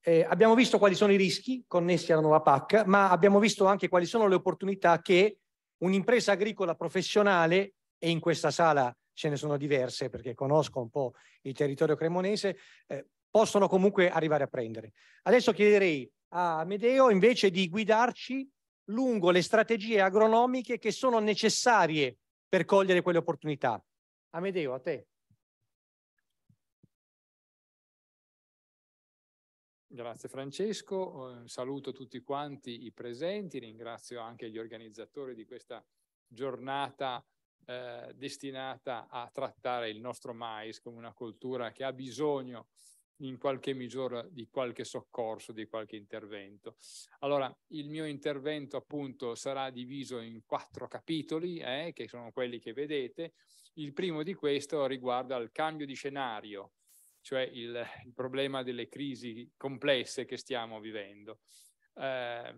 Speaker 1: Eh, abbiamo visto quali sono i rischi connessi alla nuova PAC, ma abbiamo visto anche quali sono le opportunità che Un'impresa agricola professionale, e in questa sala ce ne sono diverse perché conosco un po' il territorio cremonese, eh, possono comunque arrivare a prendere. Adesso chiederei a Medeo invece di guidarci lungo le strategie agronomiche
Speaker 2: che sono necessarie per cogliere quelle opportunità. Amedeo, a te. Grazie
Speaker 6: Francesco, eh, saluto tutti quanti i presenti, ringrazio anche gli organizzatori di questa giornata eh, destinata a trattare il nostro mais come una cultura che ha bisogno in qualche misura di qualche soccorso, di qualche intervento. Allora, il mio intervento appunto sarà diviso in quattro capitoli, eh, che sono quelli che vedete. Il primo di questo riguarda il cambio di scenario cioè il, il problema delle crisi complesse che stiamo vivendo. Eh,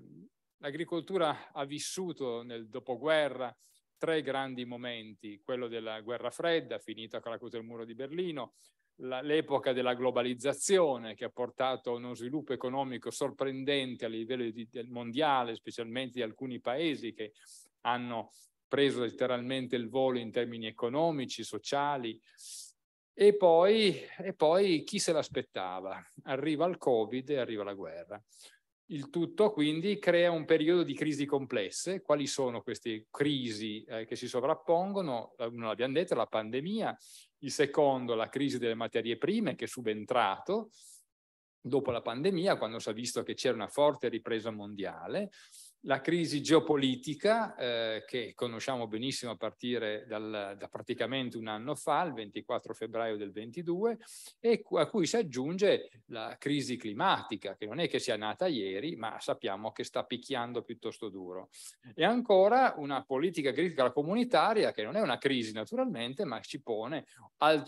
Speaker 6: l'agricoltura ha vissuto nel dopoguerra tre grandi momenti, quello della guerra fredda, finita con la caduta del muro di Berlino, la, l'epoca della globalizzazione che ha portato a uno sviluppo economico sorprendente a livello di, mondiale, specialmente di alcuni paesi che hanno preso letteralmente il volo in termini economici, sociali, e poi, e poi chi se l'aspettava? Arriva il Covid e arriva la guerra. Il tutto quindi crea un periodo di crisi complesse. Quali sono queste crisi eh, che si sovrappongono? Eh, non l'abbiamo detto, la pandemia, il secondo la crisi delle materie prime che è subentrato dopo la pandemia, quando si è visto che c'era una forte ripresa mondiale, la crisi geopolitica eh, che conosciamo benissimo a partire dal, da praticamente un anno fa, il 24 febbraio del 22, e a cui si aggiunge la crisi climatica, che non è che sia nata ieri, ma sappiamo che sta picchiando piuttosto duro. E ancora una politica agricola comunitaria, che non è una crisi naturalmente, ma ci pone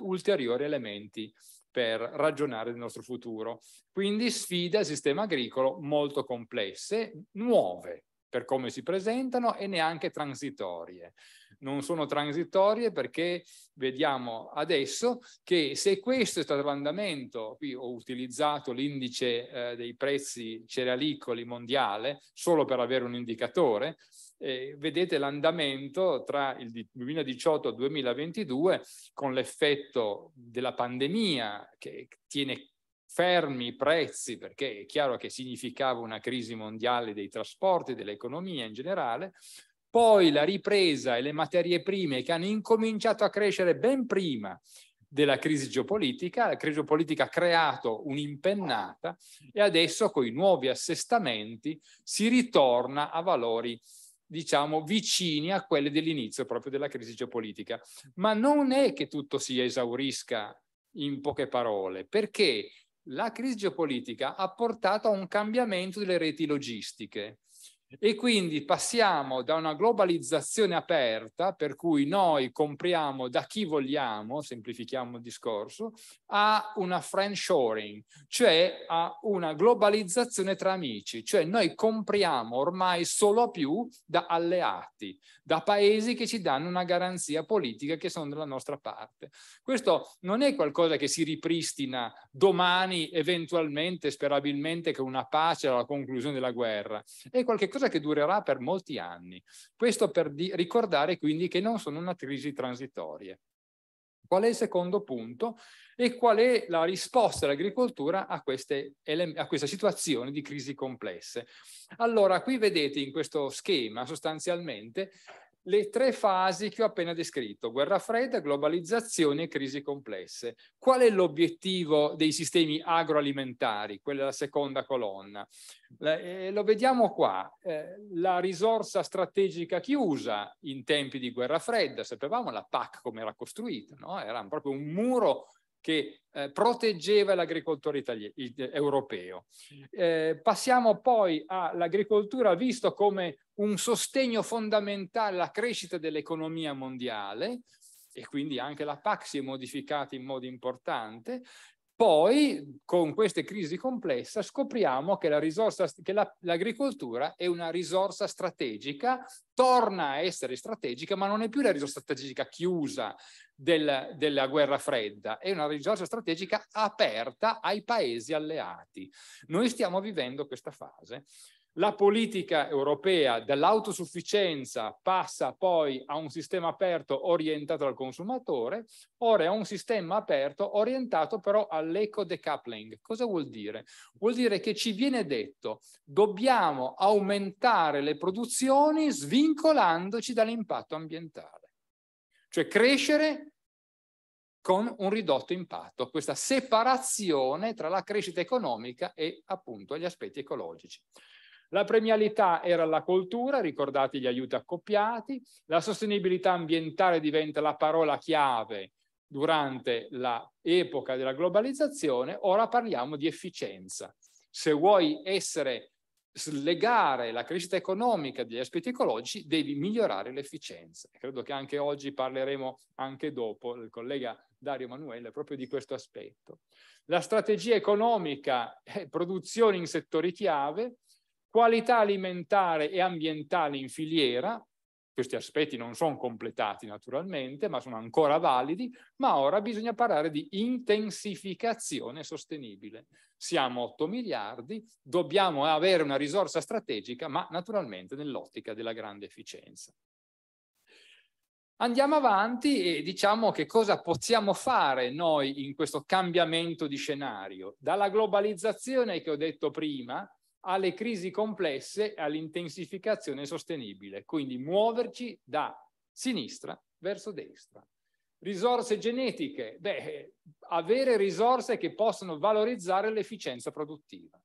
Speaker 6: ulteriori elementi per ragionare del nostro futuro. Quindi sfide al sistema agricolo molto complesse, nuove per come si presentano e neanche transitorie. Non sono transitorie perché vediamo adesso che se questo è stato l'andamento, qui ho utilizzato l'indice eh, dei prezzi cerealicoli mondiale solo per avere un indicatore, eh, vedete l'andamento tra il 2018 e il 2022 con l'effetto della pandemia che tiene fermi i prezzi perché è chiaro che significava una crisi mondiale dei trasporti, dell'economia in generale, poi la ripresa e le materie prime che hanno incominciato a crescere ben prima della crisi geopolitica, la crisi geopolitica ha creato un'impennata e adesso con i nuovi assestamenti si ritorna a valori diciamo, vicini a quelle dell'inizio proprio della crisi geopolitica. Ma non è che tutto si esaurisca in poche parole, perché la crisi geopolitica ha portato a un cambiamento delle reti logistiche e quindi passiamo da una globalizzazione aperta, per cui noi compriamo da chi vogliamo, semplifichiamo il discorso, a una friendshoring, cioè a una globalizzazione tra amici, cioè noi compriamo ormai solo più da alleati, da paesi che ci danno una garanzia politica che sono dalla nostra parte. Questo non è qualcosa che si ripristina domani, eventualmente, sperabilmente, con una pace alla conclusione della guerra, è qualcosa cosa che durerà per molti anni. Questo per di- ricordare quindi che non sono una crisi transitoria. Qual è il secondo punto e qual è la risposta dell'agricoltura a, ele- a questa situazione di crisi complesse? Allora, qui vedete in questo schema sostanzialmente le tre fasi che ho appena descritto, guerra fredda, globalizzazione e crisi complesse. Qual è l'obiettivo dei sistemi agroalimentari? Quella è la seconda colonna. Eh, lo vediamo qua, eh, la risorsa strategica chiusa in tempi di guerra fredda, sapevamo la PAC come era costruita, no? era proprio un muro che eh, proteggeva l'agricoltore itali- europeo. Eh, passiamo poi all'agricoltura visto come un sostegno fondamentale alla crescita dell'economia mondiale e quindi anche la PAC si è modificata in modo importante poi, con queste crisi complesse, scopriamo che, la risorsa, che la, l'agricoltura è una risorsa strategica, torna a essere strategica, ma non è più la risorsa strategica chiusa del, della guerra fredda, è una risorsa strategica aperta ai paesi alleati. Noi stiamo vivendo questa fase la politica europea dell'autosufficienza passa poi a un sistema aperto orientato al consumatore, ora è un sistema aperto orientato però all'eco decoupling. Cosa vuol dire? Vuol dire che ci viene detto dobbiamo aumentare le produzioni svincolandoci dall'impatto ambientale, cioè crescere con un ridotto impatto, questa separazione tra la crescita economica e appunto gli aspetti ecologici. La premialità era la cultura, ricordate gli aiuti accoppiati, la sostenibilità ambientale diventa la parola chiave durante l'epoca della globalizzazione, ora parliamo di efficienza. Se vuoi essere, legare la crescita economica degli aspetti ecologici, devi migliorare l'efficienza. Credo che anche oggi parleremo, anche dopo, il collega Dario Emanuele, proprio di questo aspetto. La strategia economica, è produzione in settori chiave, qualità alimentare e ambientale in filiera, questi aspetti non sono completati naturalmente, ma sono ancora validi, ma ora bisogna parlare di intensificazione sostenibile. Siamo 8 miliardi, dobbiamo avere una risorsa strategica, ma naturalmente nell'ottica della grande efficienza. Andiamo avanti e diciamo che cosa possiamo fare noi in questo cambiamento di scenario. Dalla globalizzazione che ho detto prima, alle crisi complesse e all'intensificazione sostenibile, quindi muoverci da sinistra verso destra. Risorse genetiche, beh, avere risorse che possano valorizzare l'efficienza produttiva.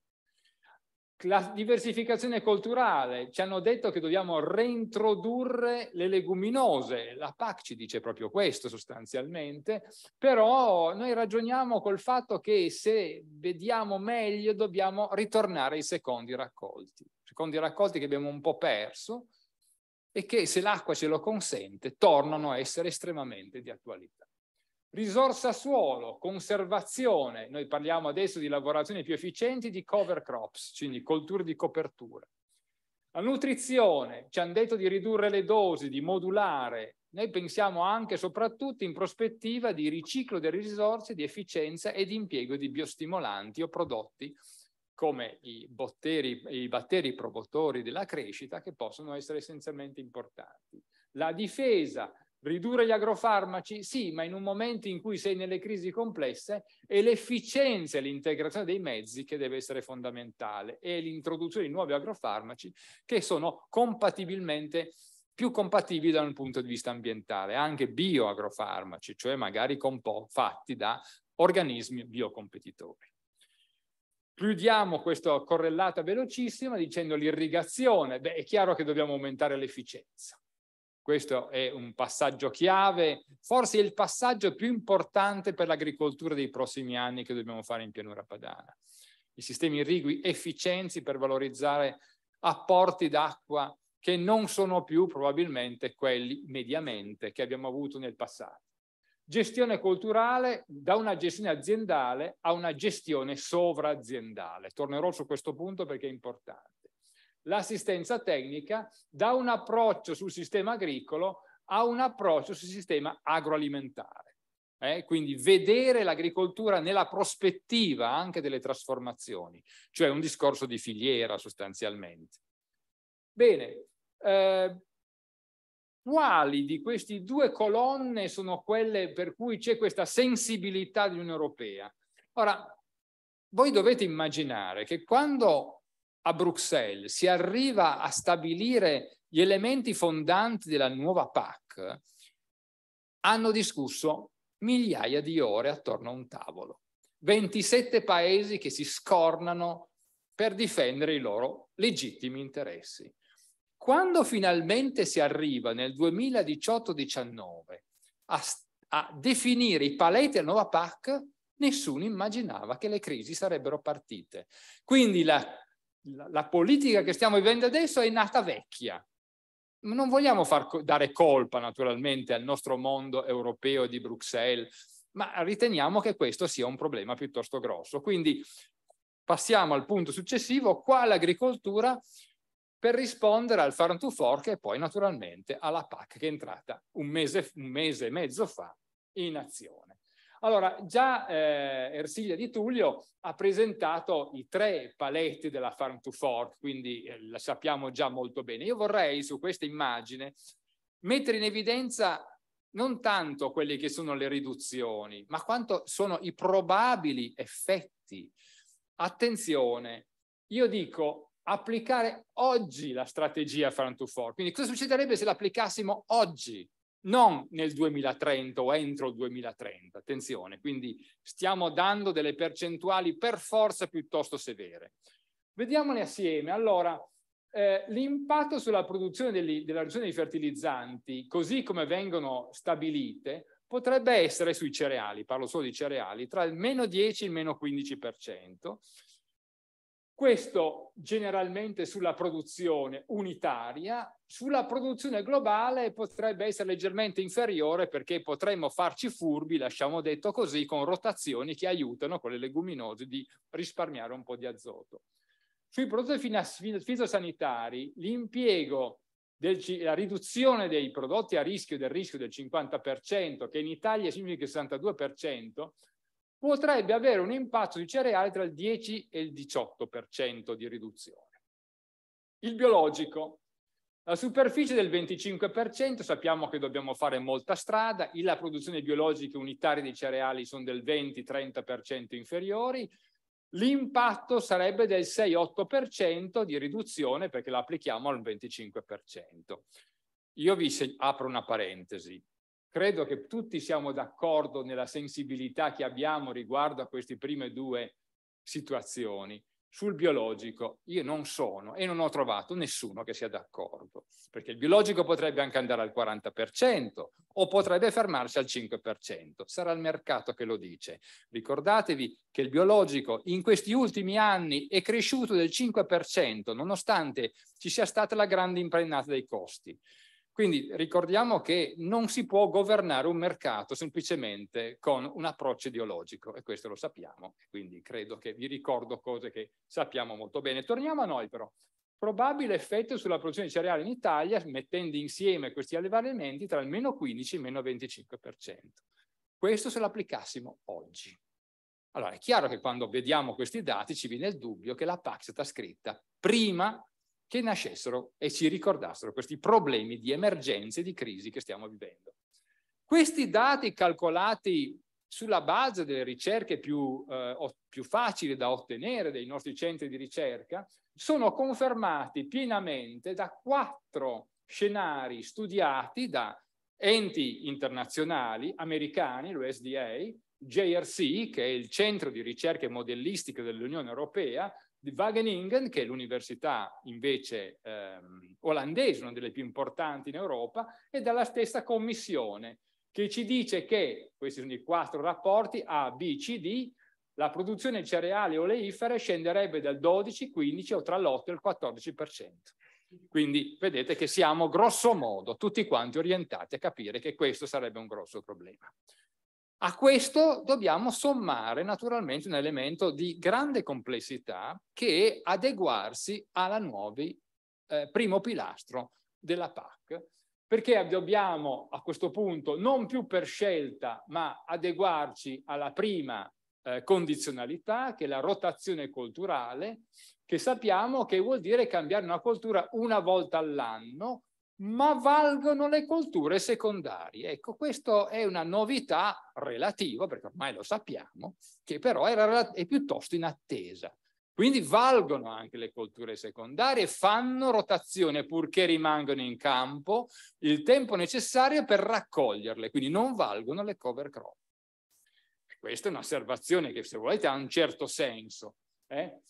Speaker 6: La diversificazione culturale, ci hanno detto che dobbiamo reintrodurre le leguminose, la PAC ci dice proprio questo sostanzialmente, però noi ragioniamo col fatto che se vediamo meglio dobbiamo ritornare ai secondi raccolti, secondi raccolti che abbiamo un po' perso e che se l'acqua ce lo consente tornano a essere estremamente di attualità. Risorsa suolo, conservazione, noi parliamo adesso di lavorazioni più efficienti di cover crops, quindi colture di copertura. La nutrizione, ci hanno detto di ridurre le dosi, di modulare. Noi pensiamo anche e soprattutto in prospettiva di riciclo delle risorse, di efficienza e di impiego di biostimolanti o prodotti come i, botteri, i batteri promotori della crescita che possono essere essenzialmente importanti. La difesa, Ridurre gli agrofarmaci? Sì, ma in un momento in cui sei nelle crisi complesse è l'efficienza e l'integrazione dei mezzi che deve essere fondamentale e l'introduzione di nuovi agrofarmaci che sono compatibilmente più compatibili da un punto di vista ambientale, anche bioagrofarmaci, cioè magari fatti da organismi biocompetitori. Chiudiamo questa correlata velocissima dicendo l'irrigazione. Beh, è chiaro che dobbiamo aumentare l'efficienza questo è un passaggio chiave, forse il passaggio più importante per l'agricoltura dei prossimi anni che dobbiamo fare in pianura padana. I sistemi irrigui efficienti per valorizzare apporti d'acqua che non sono più probabilmente quelli mediamente che abbiamo avuto nel passato. Gestione culturale da una gestione aziendale a una gestione sovraaziendale. Tornerò su questo punto perché è importante l'assistenza tecnica da un approccio sul sistema agricolo a un approccio sul sistema agroalimentare. Eh? Quindi vedere l'agricoltura nella prospettiva anche delle trasformazioni, cioè un discorso di filiera sostanzialmente. Bene, eh, quali di queste due colonne sono quelle per cui c'è questa sensibilità di Unione Europea? Ora, voi dovete immaginare che quando a Bruxelles si arriva a stabilire gli elementi fondanti della nuova PAC, hanno discusso migliaia di ore attorno a un tavolo. 27 paesi che si scornano per difendere i loro legittimi interessi. Quando finalmente si arriva nel 2018-19 a, a, definire i paletti della nuova PAC, nessuno immaginava che le crisi sarebbero partite. Quindi la la, la politica che stiamo vivendo adesso è nata vecchia. Non vogliamo far, dare colpa naturalmente al nostro mondo europeo di Bruxelles, ma riteniamo che questo sia un problema piuttosto grosso. Quindi passiamo al punto successivo, qua l'agricoltura per rispondere al farm to fork e poi naturalmente alla PAC che è entrata un mese, un mese e mezzo fa in azione. Allora, già eh, Ersilia Di Tullio ha presentato i tre paletti della Farm to Fork, quindi eh, la sappiamo già molto bene. Io vorrei su questa immagine mettere in evidenza non tanto quelle che sono le riduzioni, ma quanto sono i probabili effetti. Attenzione, io dico applicare oggi la strategia Farm to Fork, quindi cosa succederebbe se l'applicassimo oggi? non nel 2030 o entro il 2030, attenzione, quindi stiamo dando delle percentuali per forza piuttosto severe. Vediamole assieme. Allora, eh, l'impatto sulla produzione degli, della regione dei fertilizzanti, così come vengono stabilite, potrebbe essere sui cereali, parlo solo di cereali, tra il meno 10 e il meno 15%, questo generalmente sulla produzione unitaria, sulla produzione globale potrebbe essere leggermente inferiore perché potremmo farci furbi, lasciamo detto così, con rotazioni che aiutano con le leguminose di risparmiare un po' di azoto. Sui prodotti fitosanitari l'impiego del, la riduzione dei prodotti a rischio del rischio del 50%, che in Italia significa il 62%, potrebbe avere un impatto di cereali tra il 10 e il 18% di riduzione. Il biologico, la superficie del 25%, sappiamo che dobbiamo fare molta strada, la produzione biologica unitaria di cereali sono del 20-30% inferiori, l'impatto sarebbe del 6-8% di riduzione perché la applichiamo al 25%. Io vi apro una parentesi. Credo che tutti siamo d'accordo nella sensibilità che abbiamo riguardo a queste prime due situazioni. Sul biologico io non sono e non ho trovato nessuno che sia d'accordo, perché il biologico potrebbe anche andare al 40% o potrebbe fermarsi al 5%, sarà il mercato che lo dice. Ricordatevi che il biologico in questi ultimi anni è cresciuto del 5%, nonostante ci sia stata la grande impennata dei costi. Quindi ricordiamo che non si può governare un mercato semplicemente con un approccio ideologico e questo lo sappiamo, quindi credo che vi ricordo cose che sappiamo molto bene. Torniamo a noi però. Probabile effetto sulla produzione di cereali in Italia mettendo insieme questi allevamenti tra il meno 15 e il meno 25%. Questo se lo applicassimo oggi. Allora è chiaro che quando vediamo questi dati ci viene il dubbio che la PAC è stata scritta prima che nascessero e ci ricordassero questi problemi di emergenze, di crisi che stiamo vivendo. Questi dati calcolati sulla base delle ricerche più, eh, più, facili da ottenere dei nostri centri di ricerca, sono confermati pienamente da quattro scenari studiati da enti internazionali americani, l'USDA, JRC, che è il centro di ricerche modellistiche dell'Unione Europea, di Wageningen, che è l'università invece ehm, olandese, una delle più importanti in Europa, e dalla stessa commissione che ci dice che, questi sono i quattro rapporti A, B, C, D, la produzione cereale oleifere scenderebbe dal 12, 15 o tra l'8 e il 14%. Quindi vedete che siamo grosso modo tutti quanti orientati a capire che questo sarebbe un grosso problema. A questo dobbiamo sommare naturalmente un elemento di grande complessità che è adeguarsi alla nuovi eh, primo pilastro della PAC, perché dobbiamo a questo punto non più per scelta, ma adeguarci alla prima eh, condizionalità, che è la rotazione culturale, che sappiamo che vuol dire cambiare una cultura una volta all'anno, ma valgono le colture secondarie. Ecco, questa è una novità relativa, perché ormai lo sappiamo, che però era, è piuttosto inattesa. Quindi valgono anche le colture secondarie, fanno rotazione purché rimangano in campo il tempo necessario per raccoglierle, quindi non valgono le cover crop. Questa è un'osservazione che se volete ha un certo senso, eh?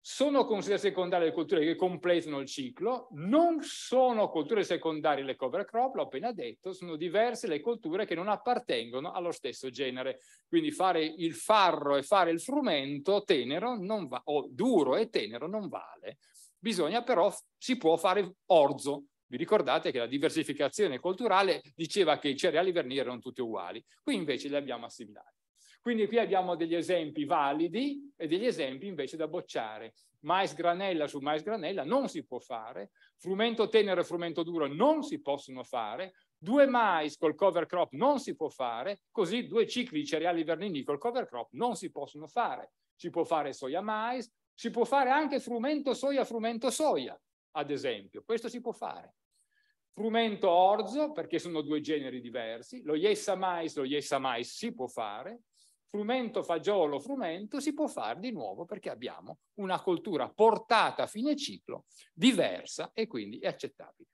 Speaker 6: sono considerate secondarie le colture che completano il ciclo, non sono colture secondarie le cover crop, l'ho appena detto, sono diverse le colture che non appartengono allo stesso genere. Quindi fare il farro e fare il frumento tenero va, o duro e tenero non vale. Bisogna però, si può fare orzo. Vi ricordate che la diversificazione culturale diceva che i cereali vernieri erano tutti uguali, qui invece li abbiamo assimilati. Quindi qui abbiamo degli esempi validi e degli esempi invece da bocciare. Mais granella su mais granella non si può fare, frumento tenero e frumento duro non si possono fare, due mais col cover crop non si può fare, così due cicli di cereali vernini col cover crop non si possono fare. Si può fare soia mais, si può fare anche frumento soia, frumento soia, ad esempio. Questo si può fare. Frumento orzo, perché sono due generi diversi, lo yesa mais, lo yesa mais si può fare, frumento, fagiolo, frumento, si può fare di nuovo perché abbiamo una coltura portata a fine ciclo diversa e quindi è accettabile.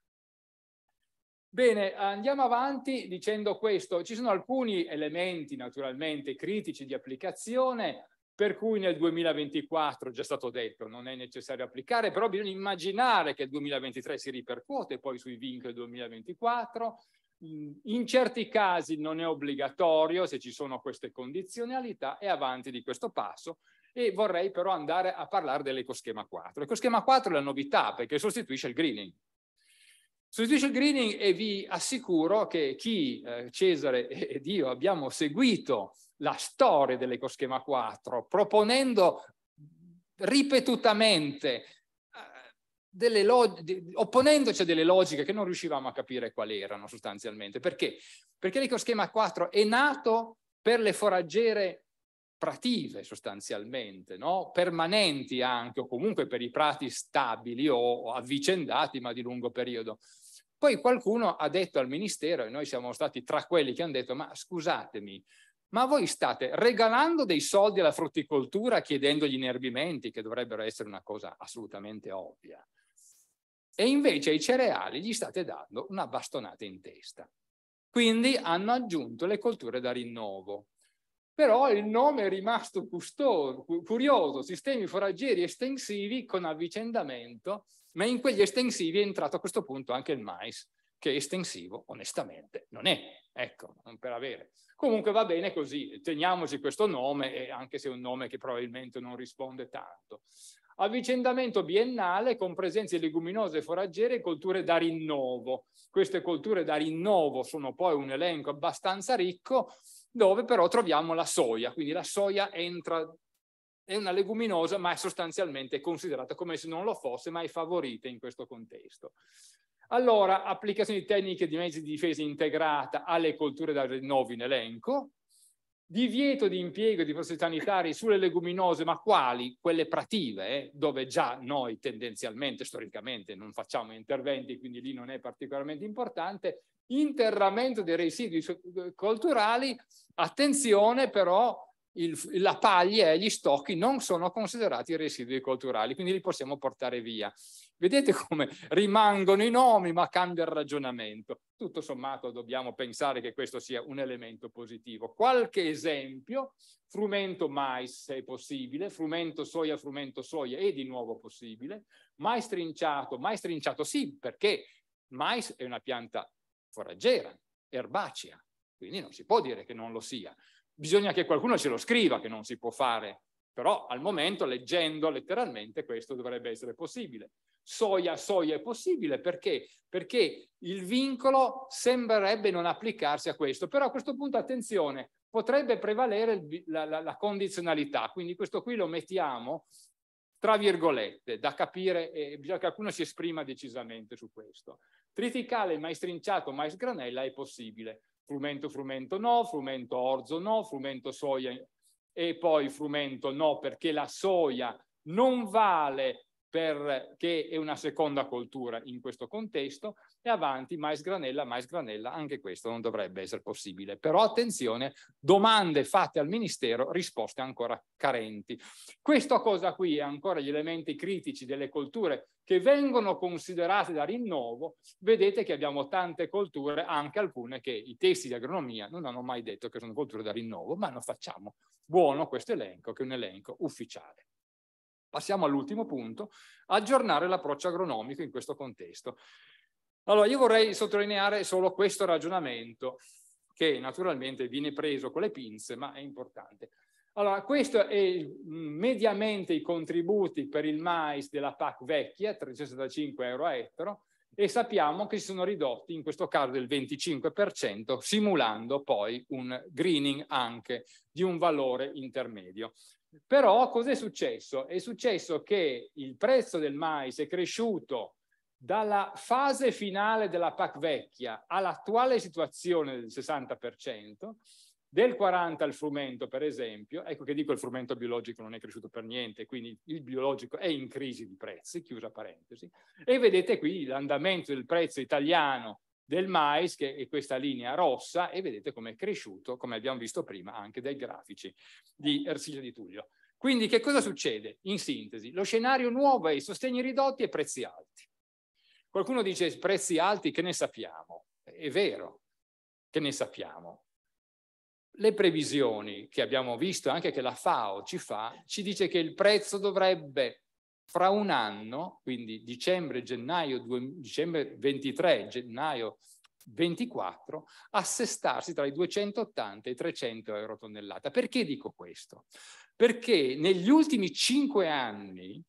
Speaker 6: Bene, andiamo avanti dicendo questo. Ci sono alcuni elementi naturalmente critici di applicazione per cui nel 2024, già stato detto, non è necessario applicare, però bisogna immaginare che il 2023 si ripercuote poi sui vincoli 2024, Mm, in certi casi non è obbligatorio se ci sono queste condizionalità e avanti di questo passo e vorrei però andare a parlare dell'ecoschema 4. L'ecoschema 4 è la novità perché sostituisce il greening. Sostituisce il greening e vi assicuro che chi, eh, Cesare ed io, abbiamo seguito la storia dell'ecoschema 4 proponendo ripetutamente log- opponendoci a delle logiche che non riuscivamo a capire quali erano sostanzialmente. Perché? Perché l'ecoschema 4 è nato per le foraggere prative sostanzialmente, no? permanenti anche, o comunque per i prati stabili o avvicendati ma di lungo periodo. Poi qualcuno ha detto al Ministero, e noi siamo stati tra quelli che hanno detto, ma scusatemi, ma voi state regalando dei soldi alla frutticoltura chiedendogli inerbimenti, che dovrebbero essere una cosa assolutamente ovvia e invece ai cereali gli state dando una bastonata in testa. Quindi hanno aggiunto le colture da rinnovo. Però il nome è rimasto custoso, curioso, sistemi foraggeri estensivi con avvicendamento, ma in quegli estensivi è entrato a questo punto anche il mais, che estensivo onestamente non è. Ecco, non per avere. Comunque va bene così, teniamoci questo nome, anche se è un nome che probabilmente non risponde tanto. Avvicendamento biennale con presenze leguminose foraggere e colture da rinnovo. Queste colture da rinnovo sono poi un elenco abbastanza ricco dove però troviamo la soia, quindi la soia entra, è una leguminosa ma è sostanzialmente considerata come se non lo fosse, ma è favorita in questo contesto. Allora, applicazioni tecniche di mezzi di difesa integrata alle colture da rinnovo in elenco, Divieto di impiego di prodotti sanitari sulle leguminose, ma quali? Quelle prative, eh, dove già noi tendenzialmente, storicamente, non facciamo interventi, quindi lì non è particolarmente importante. Interramento dei residui culturali, attenzione però il, la paglia e gli stocchi non sono considerati residui culturali, quindi li possiamo portare via. Vedete come rimangono i nomi ma cambia il ragionamento. Tutto sommato dobbiamo pensare che questo sia un elemento positivo. Qualche esempio, frumento mais se è possibile, frumento soia, frumento soia è di nuovo possibile, mais trinciato, mais trinciato sì perché mais è una pianta foraggera, erbacea, quindi non si può dire che non lo sia bisogna che qualcuno ce lo scriva che non si può fare, però al momento leggendo letteralmente questo dovrebbe essere possibile. Soia, soia è possibile perché? Perché il vincolo sembrerebbe non applicarsi a questo, però a questo punto attenzione, potrebbe prevalere la, la, la condizionalità, quindi questo qui lo mettiamo tra virgolette, da capire, eh, bisogna che qualcuno si esprima decisamente su questo. Triticale, mais trinciato, mais granella è possibile frumento, frumento no, frumento orzo no, frumento soia e poi frumento no perché la soia non vale per, che è una seconda coltura in questo contesto, e avanti mais granella, mais granella, anche questo non dovrebbe essere possibile. Però attenzione, domande fatte al Ministero, risposte ancora carenti. Questa cosa qui è ancora gli elementi critici delle colture che vengono considerate da rinnovo, vedete che abbiamo tante colture, anche alcune che i testi di agronomia non hanno mai detto che sono colture da rinnovo, ma lo facciamo buono questo elenco, che è un elenco ufficiale passiamo all'ultimo punto, aggiornare l'approccio agronomico in questo contesto. Allora, io vorrei sottolineare solo questo ragionamento, che naturalmente viene preso con le pinze, ma è importante. Allora, questo è mm, mediamente i contributi per il mais della PAC vecchia, 365 euro a ettaro, e sappiamo che si sono ridotti in questo caso del 25%, simulando poi un greening anche di un valore intermedio. Però cos'è successo? È successo che il prezzo del mais è cresciuto dalla fase finale della PAC vecchia all'attuale situazione del 60%, del 40% al frumento per esempio, ecco che dico il frumento biologico non è cresciuto per niente, quindi il biologico è in crisi di prezzi, chiusa parentesi, e vedete qui l'andamento del prezzo italiano del mais, che è questa linea rossa, e vedete come è cresciuto, come abbiamo visto prima, anche dai grafici di Ersilia di Tullio. Quindi che cosa succede? In sintesi, lo scenario nuovo è i sostegni ridotti e prezzi alti. Qualcuno dice prezzi alti, che ne sappiamo? È vero che ne sappiamo. Le previsioni che abbiamo visto, anche che la FAO ci fa, ci dice che il prezzo dovrebbe fra un anno, quindi dicembre, gennaio, dicembre 23, gennaio 24, assestarsi tra i 280 e i 300 euro tonnellata. Perché dico questo? Perché negli ultimi cinque anni,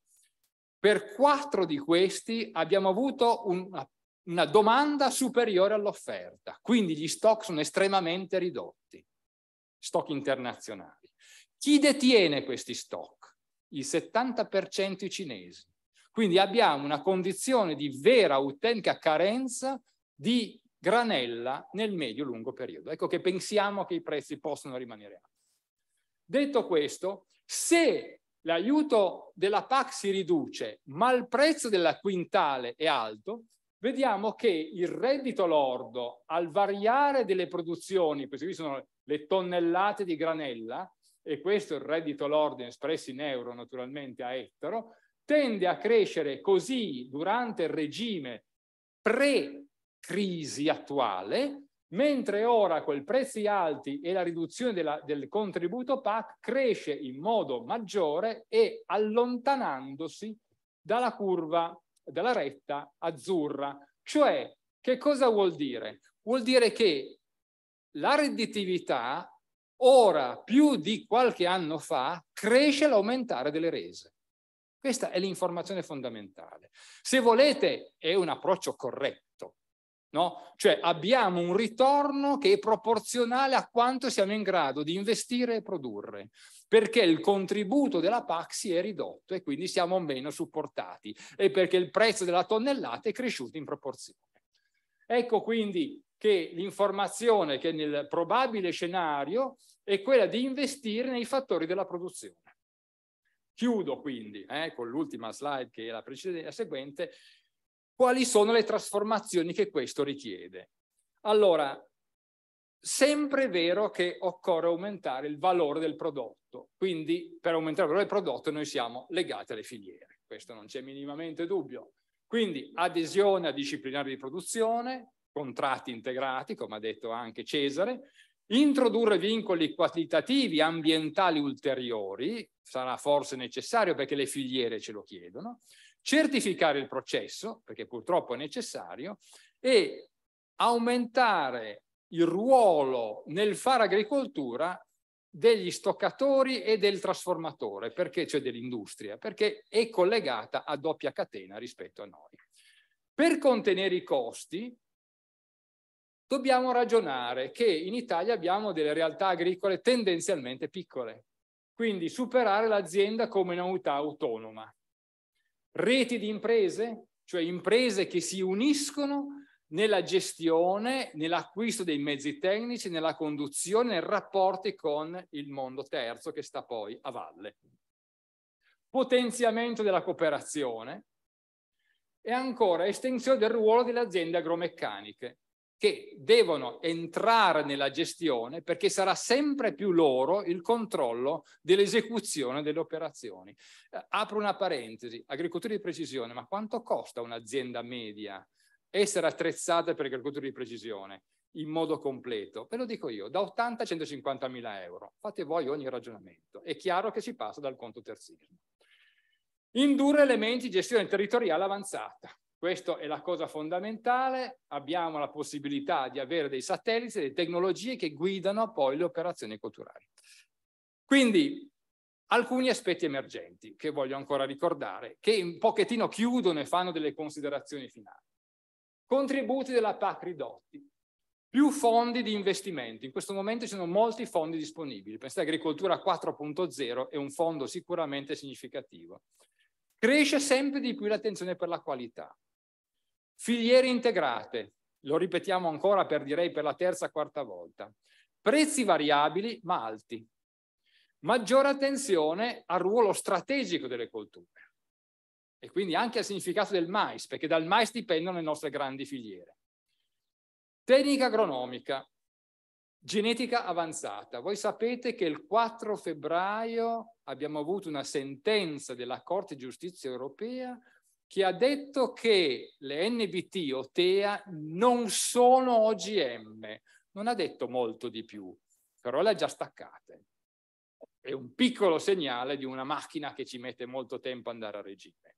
Speaker 6: per quattro di questi, abbiamo avuto una, una domanda superiore all'offerta, quindi gli stock sono estremamente ridotti, stock internazionali. Chi detiene questi stock? il 70% i cinesi. Quindi abbiamo una condizione di vera, autentica carenza di granella nel medio-lungo periodo. Ecco che pensiamo che i prezzi possano rimanere alti. Detto questo, se l'aiuto della PAC si riduce, ma il prezzo della quintale è alto, vediamo che il reddito lordo al variare delle produzioni, queste qui sono le tonnellate di granella, e questo è il reddito lordo espresso in euro naturalmente a ettaro, tende a crescere così durante il regime pre-crisi attuale, mentre ora col prezzi alti e la riduzione della, del contributo PAC cresce in modo maggiore e allontanandosi dalla curva, dalla retta azzurra. Cioè, che cosa vuol dire? Vuol dire che la redditività ora più di qualche anno fa cresce l'aumentare delle rese. Questa è l'informazione fondamentale. Se volete, è un approccio corretto, no? Cioè abbiamo un ritorno che è proporzionale a quanto siamo in grado di investire e produrre, perché il contributo della PAC si è ridotto e quindi siamo meno supportati e perché il prezzo della tonnellata è cresciuto in proporzione. Ecco quindi che l'informazione che nel probabile scenario è quella di investire nei fattori della produzione. Chiudo quindi eh, con l'ultima slide che è la, la seguente, quali sono le trasformazioni che questo richiede. Allora, sempre vero che occorre aumentare il valore del prodotto, quindi per aumentare il valore del prodotto noi siamo legati alle filiere, questo non c'è minimamente dubbio. Quindi adesione a disciplinari di produzione, contratti integrati, come ha detto anche Cesare, introdurre vincoli quantitativi ambientali ulteriori, sarà forse necessario perché le filiere ce lo chiedono, certificare il processo, perché purtroppo è necessario, e aumentare il ruolo nel fare agricoltura degli stoccatori e del trasformatore, perché, cioè dell'industria, perché è collegata a doppia catena rispetto a noi. Per contenere i costi, dobbiamo ragionare che in Italia abbiamo delle realtà agricole tendenzialmente piccole, quindi superare l'azienda come unità autonoma. Reti di imprese, cioè imprese che si uniscono nella gestione, nell'acquisto dei mezzi tecnici, nella conduzione, nei rapporti con il mondo terzo che sta poi a valle. Potenziamento della cooperazione e ancora estensione del ruolo delle aziende agromeccaniche che devono entrare nella gestione perché sarà sempre più loro il controllo dell'esecuzione delle operazioni. Eh, apro una parentesi, agricoltura di precisione, ma quanto costa un'azienda media essere attrezzata per agricoltura di precisione in modo completo? Ve lo dico io, da 80 a 150 mila euro. Fate voi ogni ragionamento. È chiaro che si passa dal conto terzino. Indurre elementi di gestione territoriale avanzata. Questa è la cosa fondamentale, abbiamo la possibilità di avere dei satelliti, delle tecnologie che guidano poi le operazioni culturali. Quindi alcuni aspetti emergenti che voglio ancora ricordare, che un pochettino chiudono e fanno delle considerazioni finali. Contributi della PAC ridotti, più fondi di investimento. In questo momento ci sono molti fondi disponibili. Pensate agricoltura 4.0 è un fondo sicuramente significativo. Cresce sempre di più l'attenzione per la qualità. Filiere integrate, lo ripetiamo ancora per direi per la terza quarta volta. Prezzi variabili ma alti. Maggiore attenzione al ruolo strategico delle colture e quindi anche al significato del mais, perché dal mais dipendono le nostre grandi filiere. Tecnica agronomica, genetica avanzata. Voi sapete che il 4 febbraio abbiamo avuto una sentenza della Corte di Giustizia europea che ha detto che le NBT o TEA non sono OGM. Non ha detto molto di più, però le ha già staccate. È un piccolo segnale di una macchina che ci mette molto tempo ad andare a regime.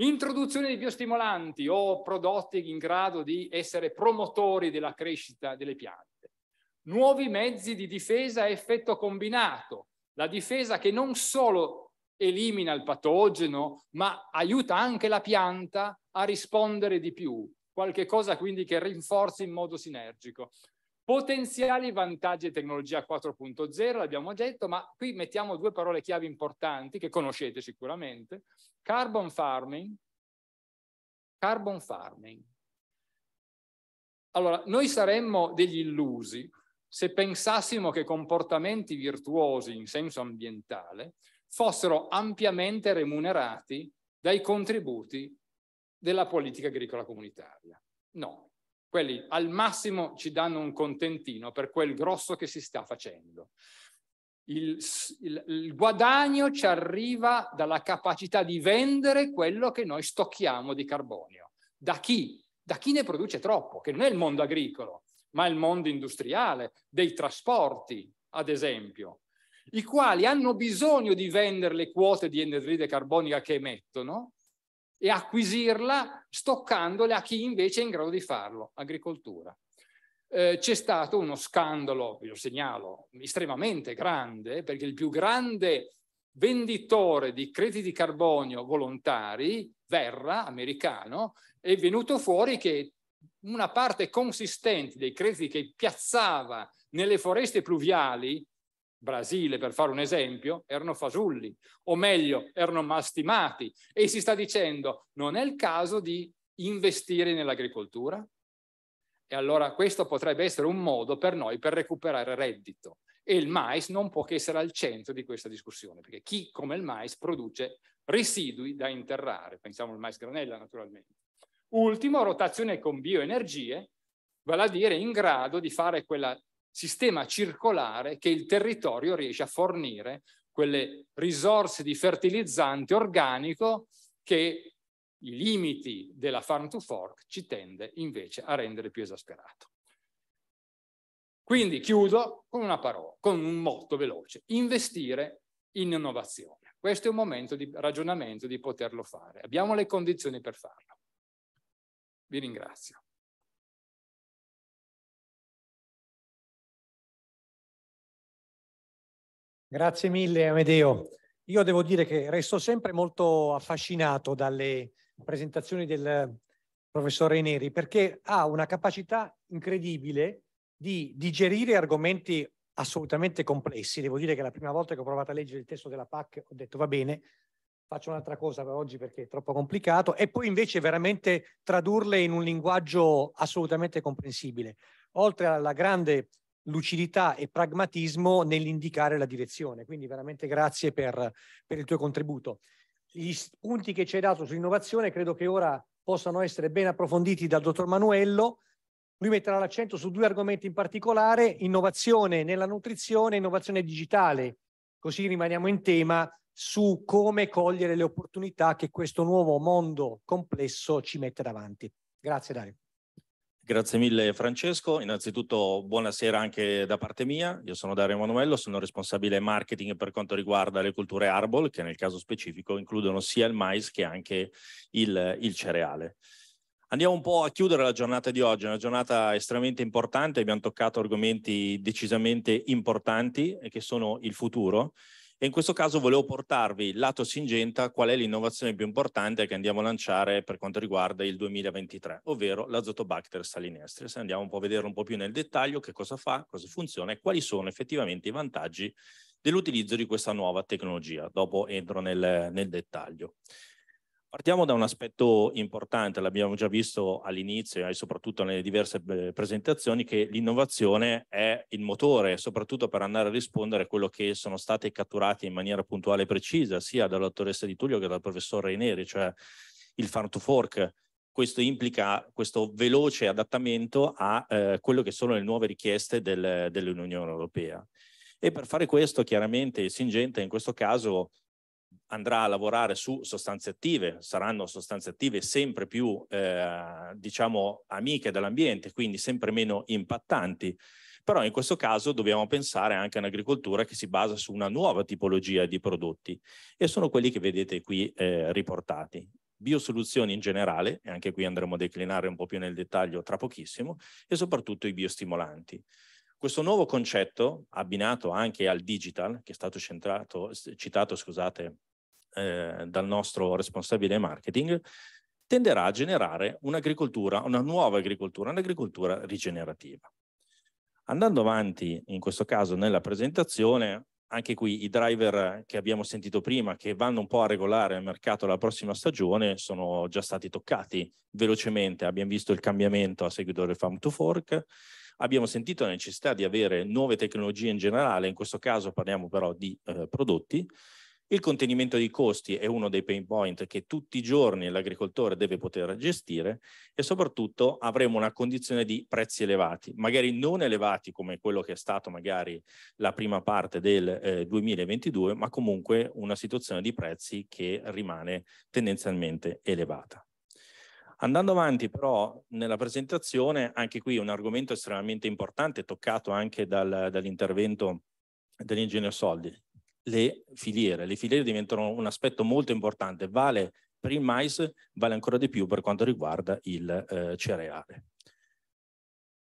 Speaker 6: Introduzione di biostimolanti o prodotti in grado di essere promotori della crescita delle piante. Nuovi mezzi di difesa a effetto combinato. La difesa che non solo elimina il patogeno, ma aiuta anche la pianta a rispondere di più, qualche cosa quindi che rinforzi in modo sinergico. Potenziali vantaggi di tecnologia 4.0, l'abbiamo detto, ma qui mettiamo due parole chiave importanti che conoscete sicuramente. Carbon farming. Carbon farming. Allora, noi saremmo degli illusi se pensassimo che comportamenti virtuosi in senso ambientale fossero ampiamente remunerati dai contributi della politica agricola comunitaria. No, quelli al massimo ci danno un contentino per quel grosso che si sta facendo. Il, il, il, guadagno ci arriva dalla capacità di vendere quello che noi stocchiamo di carbonio. Da chi? Da chi ne produce troppo, che non è il mondo agricolo, ma il mondo industriale, dei trasporti, ad esempio i quali hanno bisogno di vendere le quote di anidride carbonica che emettono e acquisirla stoccandole a chi invece è in grado di farlo, agricoltura. Eh, c'è stato uno scandalo, ve lo segnalo, estremamente grande, perché il più grande venditore di crediti di carbonio volontari, Verra, americano, è venuto fuori che una parte consistente dei crediti che piazzava nelle foreste pluviali Brasile, per fare un esempio, erano fasulli, o meglio, erano mastimati. E si sta dicendo, non è il caso di investire nell'agricoltura? E allora questo potrebbe essere un modo per noi per recuperare reddito. E il mais non può che essere al centro di questa discussione, perché chi come il mais produce residui da interrare, pensiamo al mais granella naturalmente. Ultimo, rotazione con bioenergie, vale a dire in grado di fare quella sistema circolare che il territorio riesce a fornire quelle risorse di fertilizzante organico che i limiti della farm to fork ci tende invece a rendere più esasperato. Quindi chiudo con una parola, con un motto veloce, investire in innovazione. Questo è un momento di ragionamento di poterlo fare. Abbiamo le condizioni per farlo. Vi ringrazio.
Speaker 2: Grazie mille Amedeo. Io devo dire che resto sempre molto affascinato dalle
Speaker 1: presentazioni del professore Neri perché ha una capacità incredibile di digerire argomenti assolutamente complessi. Devo dire che la prima volta che ho provato a leggere il testo della PAC ho detto va bene, faccio un'altra cosa per oggi perché è troppo complicato e poi invece veramente tradurle in un linguaggio assolutamente comprensibile. Oltre alla grande lucidità e pragmatismo nell'indicare la direzione. Quindi veramente grazie per, per il tuo contributo. Gli spunti che ci hai dato sull'innovazione credo che ora possano essere ben approfonditi dal dottor Manuello. Lui metterà l'accento su due argomenti in particolare, innovazione nella nutrizione e innovazione digitale. Così rimaniamo in tema su come cogliere le opportunità che questo nuovo mondo complesso ci mette davanti. Grazie Dario.
Speaker 7: Grazie mille Francesco, innanzitutto buonasera anche da parte mia, io sono Dario Emanuello, sono responsabile marketing per quanto riguarda le culture arbol che nel caso specifico includono sia il mais che anche il, il cereale. Andiamo un po' a chiudere la giornata di oggi, una giornata estremamente importante, abbiamo toccato argomenti decisamente importanti eh, che sono il futuro e in questo caso volevo portarvi lato Singenta qual è l'innovazione più importante che andiamo a lanciare per quanto riguarda il 2023, ovvero l'azotobacter salinestris. Andiamo un po' a vedere un po' più nel dettaglio che cosa fa, cosa funziona e quali sono effettivamente i vantaggi dell'utilizzo di questa nuova tecnologia. Dopo entro nel, nel dettaglio. Partiamo da un aspetto importante, l'abbiamo già visto all'inizio e soprattutto nelle diverse eh, presentazioni, che l'innovazione è il motore, soprattutto per andare a rispondere a quello che sono state catturate in maniera puntuale e precisa, sia dalla dottoressa Di Tullio che dal professor Reineri, cioè il farm to fork. Questo implica questo veloce adattamento a eh, quello che sono le nuove richieste del, dell'Unione Europea. E per fare questo, chiaramente, Singente in questo caso andrà a lavorare su sostanze attive, saranno sostanze attive sempre più eh, diciamo amiche dell'ambiente, quindi sempre meno impattanti. Però in questo caso dobbiamo pensare anche a un'agricoltura che si basa su una nuova tipologia di prodotti e sono quelli che vedete qui eh, riportati. Biosoluzioni in generale, e anche qui andremo a declinare un po' più nel dettaglio tra pochissimo, e soprattutto i biostimolanti. Questo nuovo concetto, abbinato anche al digital, che è stato citato scusate, eh, dal nostro responsabile marketing, tenderà a generare un'agricoltura, una nuova agricoltura, un'agricoltura rigenerativa. Andando avanti, in questo caso nella presentazione, anche qui i driver che abbiamo sentito prima, che vanno un po' a regolare il mercato la prossima stagione, sono già stati toccati velocemente. Abbiamo visto il cambiamento a seguito del Farm to Fork, abbiamo sentito la necessità di avere nuove tecnologie in generale, in questo caso parliamo però di eh, prodotti, il contenimento dei costi è uno dei pain point che tutti i giorni l'agricoltore deve poter gestire e soprattutto avremo una condizione di prezzi elevati, magari non elevati come quello che è stato magari la prima parte del eh, 2022, ma comunque una situazione di prezzi che rimane tendenzialmente elevata. Andando avanti però nella presentazione, anche qui un argomento estremamente importante, toccato anche dal, dall'intervento dell'ingegner Soldi, le filiere. Le filiere diventano un aspetto molto importante, vale per il mais, vale ancora di più per quanto riguarda il eh, cereale.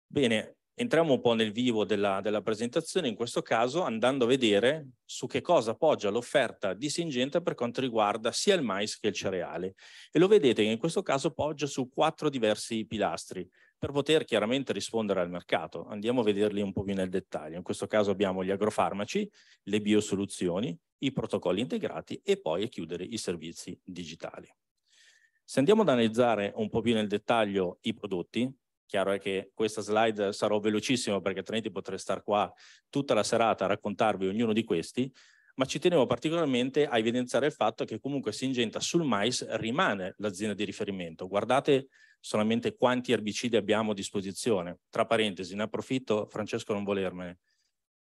Speaker 7: Bene, entriamo un po' nel vivo della, della, presentazione, in questo caso andando a vedere su che cosa poggia l'offerta di Singenta per quanto riguarda sia il mais che il cereale. E lo vedete che in questo caso poggia su quattro diversi pilastri per poter chiaramente rispondere al mercato. Andiamo a vederli un po' più nel dettaglio. In questo caso abbiamo gli agrofarmaci, le biosoluzioni, i protocolli integrati e poi a chiudere i servizi digitali. Se andiamo ad analizzare un po' più nel dettaglio i prodotti, chiaro è che questa slide sarò velocissima perché altrimenti potrei stare qua tutta la serata a raccontarvi ognuno di questi, ma ci tenevo particolarmente a evidenziare il fatto che comunque Singenta sul mais rimane l'azienda di riferimento. Guardate solamente quanti erbicidi abbiamo a disposizione. Tra parentesi, ne approfitto, Francesco non volermene.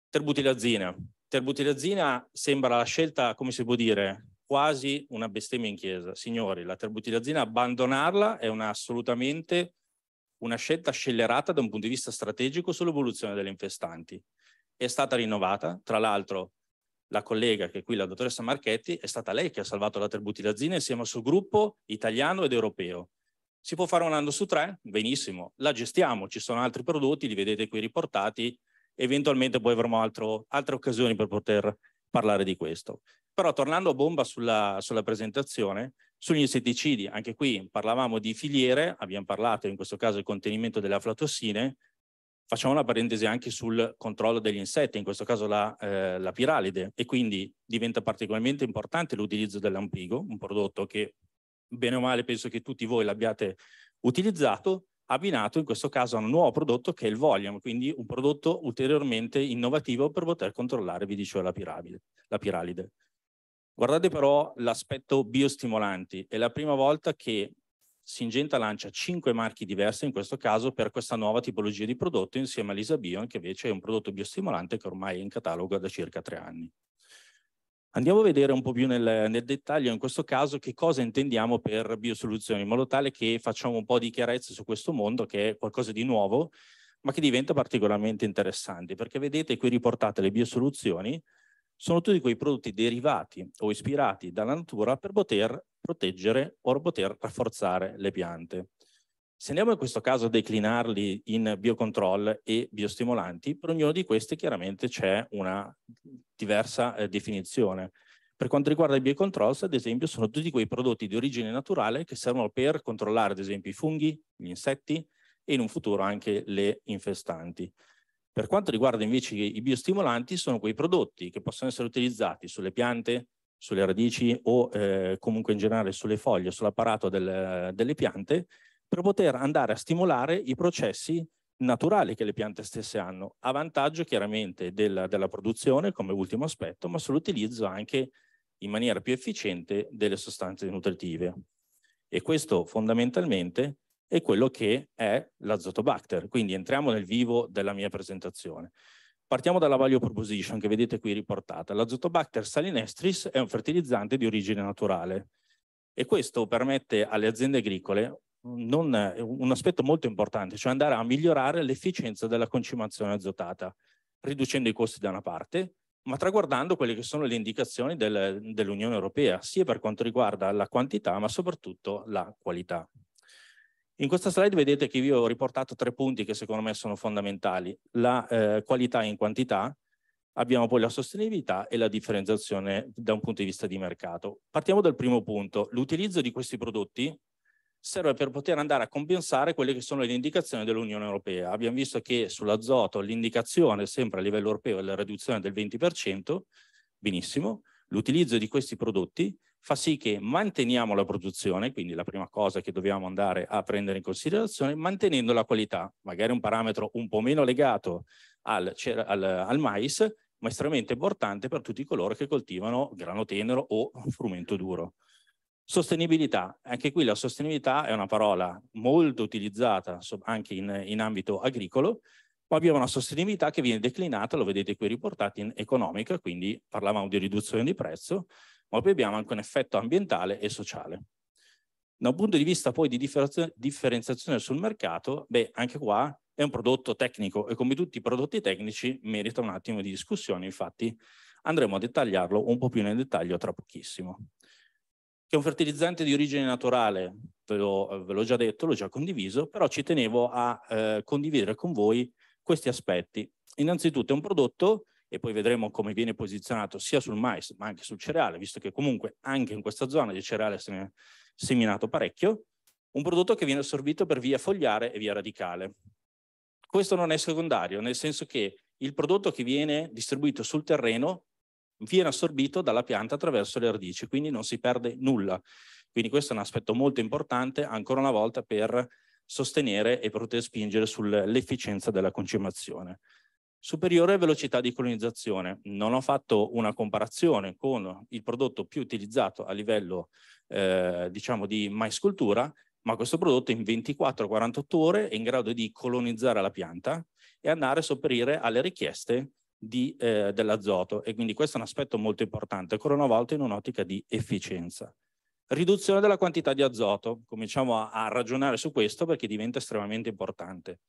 Speaker 7: Terbutilazina. Terbutilazina sembra la scelta, come si può dire, quasi una bestemmia in chiesa. Signori, la terbutilazina, abbandonarla è una, assolutamente una scelta scellerata da un punto di vista strategico sull'evoluzione delle infestanti. È stata rinnovata, tra l'altro la collega che è qui, la dottoressa Marchetti, è stata lei che ha salvato la terbutilazzina insieme al suo gruppo italiano ed europeo. Si può fare un anno su tre? Benissimo, la gestiamo, ci sono altri prodotti, li vedete qui riportati, eventualmente poi avremo altro, altre occasioni per poter parlare di questo. Però tornando a bomba sulla, sulla presentazione, sugli insetticidi, anche qui parlavamo di filiere, abbiamo parlato in questo caso del contenimento delle aflatossine, Facciamo una parentesi anche sul controllo degli insetti, in questo caso la, eh, la piralide, e quindi diventa particolarmente importante l'utilizzo dell'ampigo, un prodotto che bene o male penso che tutti voi l'abbiate utilizzato, abbinato in questo caso a un nuovo prodotto che è il volume, quindi un prodotto ulteriormente innovativo per poter controllare, vi dicevo, la piralide. La piralide. Guardate però l'aspetto biostimolanti, è la prima volta che Singenta lancia cinque marchi diverse in questo caso per questa nuova tipologia di prodotto insieme all'Isabion che invece è un prodotto biostimolante che ormai è in catalogo da circa tre anni. Andiamo a vedere un po' più nel, nel, dettaglio in questo caso che cosa intendiamo per biosoluzioni in modo tale che facciamo un po' di chiarezza su questo mondo che è qualcosa di nuovo ma che diventa particolarmente interessante perché vedete qui riportate le biosoluzioni sono tutti quei prodotti derivati o ispirati dalla natura per poter proteggere o poter rafforzare le piante. Se andiamo in questo caso a declinarli in biocontrol e biostimolanti, per ognuno di questi chiaramente c'è una diversa eh, definizione. Per quanto riguarda i biocontrols, ad esempio, sono tutti quei prodotti di origine naturale che servono per controllare, ad esempio, i funghi, gli insetti e in un futuro anche le infestanti. Per quanto riguarda invece i biostimolanti, sono quei prodotti che possono essere utilizzati sulle piante, sulle radici o eh, comunque in generale sulle foglie, sull'apparato del, delle piante, per poter andare a stimolare i processi naturali che le piante stesse hanno, a vantaggio chiaramente della, della produzione come ultimo aspetto, ma sull'utilizzo anche in maniera più efficiente delle sostanze nutritive. E questo fondamentalmente è quello che è l'azotobacter. Quindi entriamo nel vivo della mia presentazione. Partiamo dalla value proposition che vedete qui riportata. L'azotobacter salinestris è un fertilizzante di origine naturale e questo permette alle aziende agricole non, un aspetto molto importante, cioè andare a migliorare l'efficienza della concimazione azotata, riducendo i costi da una parte, ma traguardando quelle che sono le indicazioni del, dell'Unione Europea, sia per quanto riguarda la quantità, ma soprattutto la qualità. In questa slide vedete che vi ho riportato tre punti che secondo me sono fondamentali, la eh, qualità in quantità, abbiamo poi la sostenibilità e la differenziazione da un punto di vista di mercato. Partiamo dal primo punto, l'utilizzo di questi prodotti serve per poter andare a compensare quelle che sono le indicazioni dell'Unione Europea. Abbiamo visto che sull'azoto l'indicazione sempre a livello europeo è la riduzione del 20%, benissimo, l'utilizzo di questi prodotti fa sì che manteniamo la produzione, quindi la prima cosa che dobbiamo andare a prendere in considerazione, mantenendo la qualità, magari un parametro un po' meno legato al, al, al mais, ma estremamente importante per tutti coloro che coltivano grano tenero o frumento duro. Sostenibilità, anche qui la sostenibilità è una parola molto utilizzata anche in, in ambito agricolo, ma abbiamo una sostenibilità che viene declinata, lo vedete qui riportata in economica, quindi parlavamo di riduzione di prezzo, ma poi abbiamo anche un effetto ambientale e sociale. Da un punto di vista poi di differenziazione sul mercato, beh, anche qua è un prodotto tecnico e come tutti i prodotti tecnici merita un attimo di discussione, infatti andremo a dettagliarlo un po' più nel dettaglio tra pochissimo. Che è un fertilizzante di origine naturale, lo, ve l'ho già detto, l'ho già condiviso, però ci tenevo a eh, condividere con voi questi aspetti. Innanzitutto è un prodotto e poi vedremo come viene posizionato sia sul mais ma anche sul cereale, visto che comunque anche in questa zona di cereale se ne è seminato parecchio, un prodotto che viene assorbito per via fogliare e via radicale. Questo non è secondario, nel senso che il prodotto che viene distribuito sul terreno viene assorbito dalla pianta attraverso le radici, quindi non si perde nulla. Quindi questo è un aspetto molto importante, ancora una volta, per sostenere e poter spingere sull'efficienza della concimazione superiore velocità di colonizzazione. Non ho fatto una comparazione con il prodotto più utilizzato a livello eh, diciamo di maiscultura, ma questo prodotto in 24-48 ore è in grado di colonizzare la pianta e andare a sopperire alle richieste di, eh, dell'azoto e quindi questo è un aspetto molto importante ancora una volta in un'ottica di efficienza. Riduzione della quantità di azoto, cominciamo a, a ragionare su questo perché diventa estremamente importante.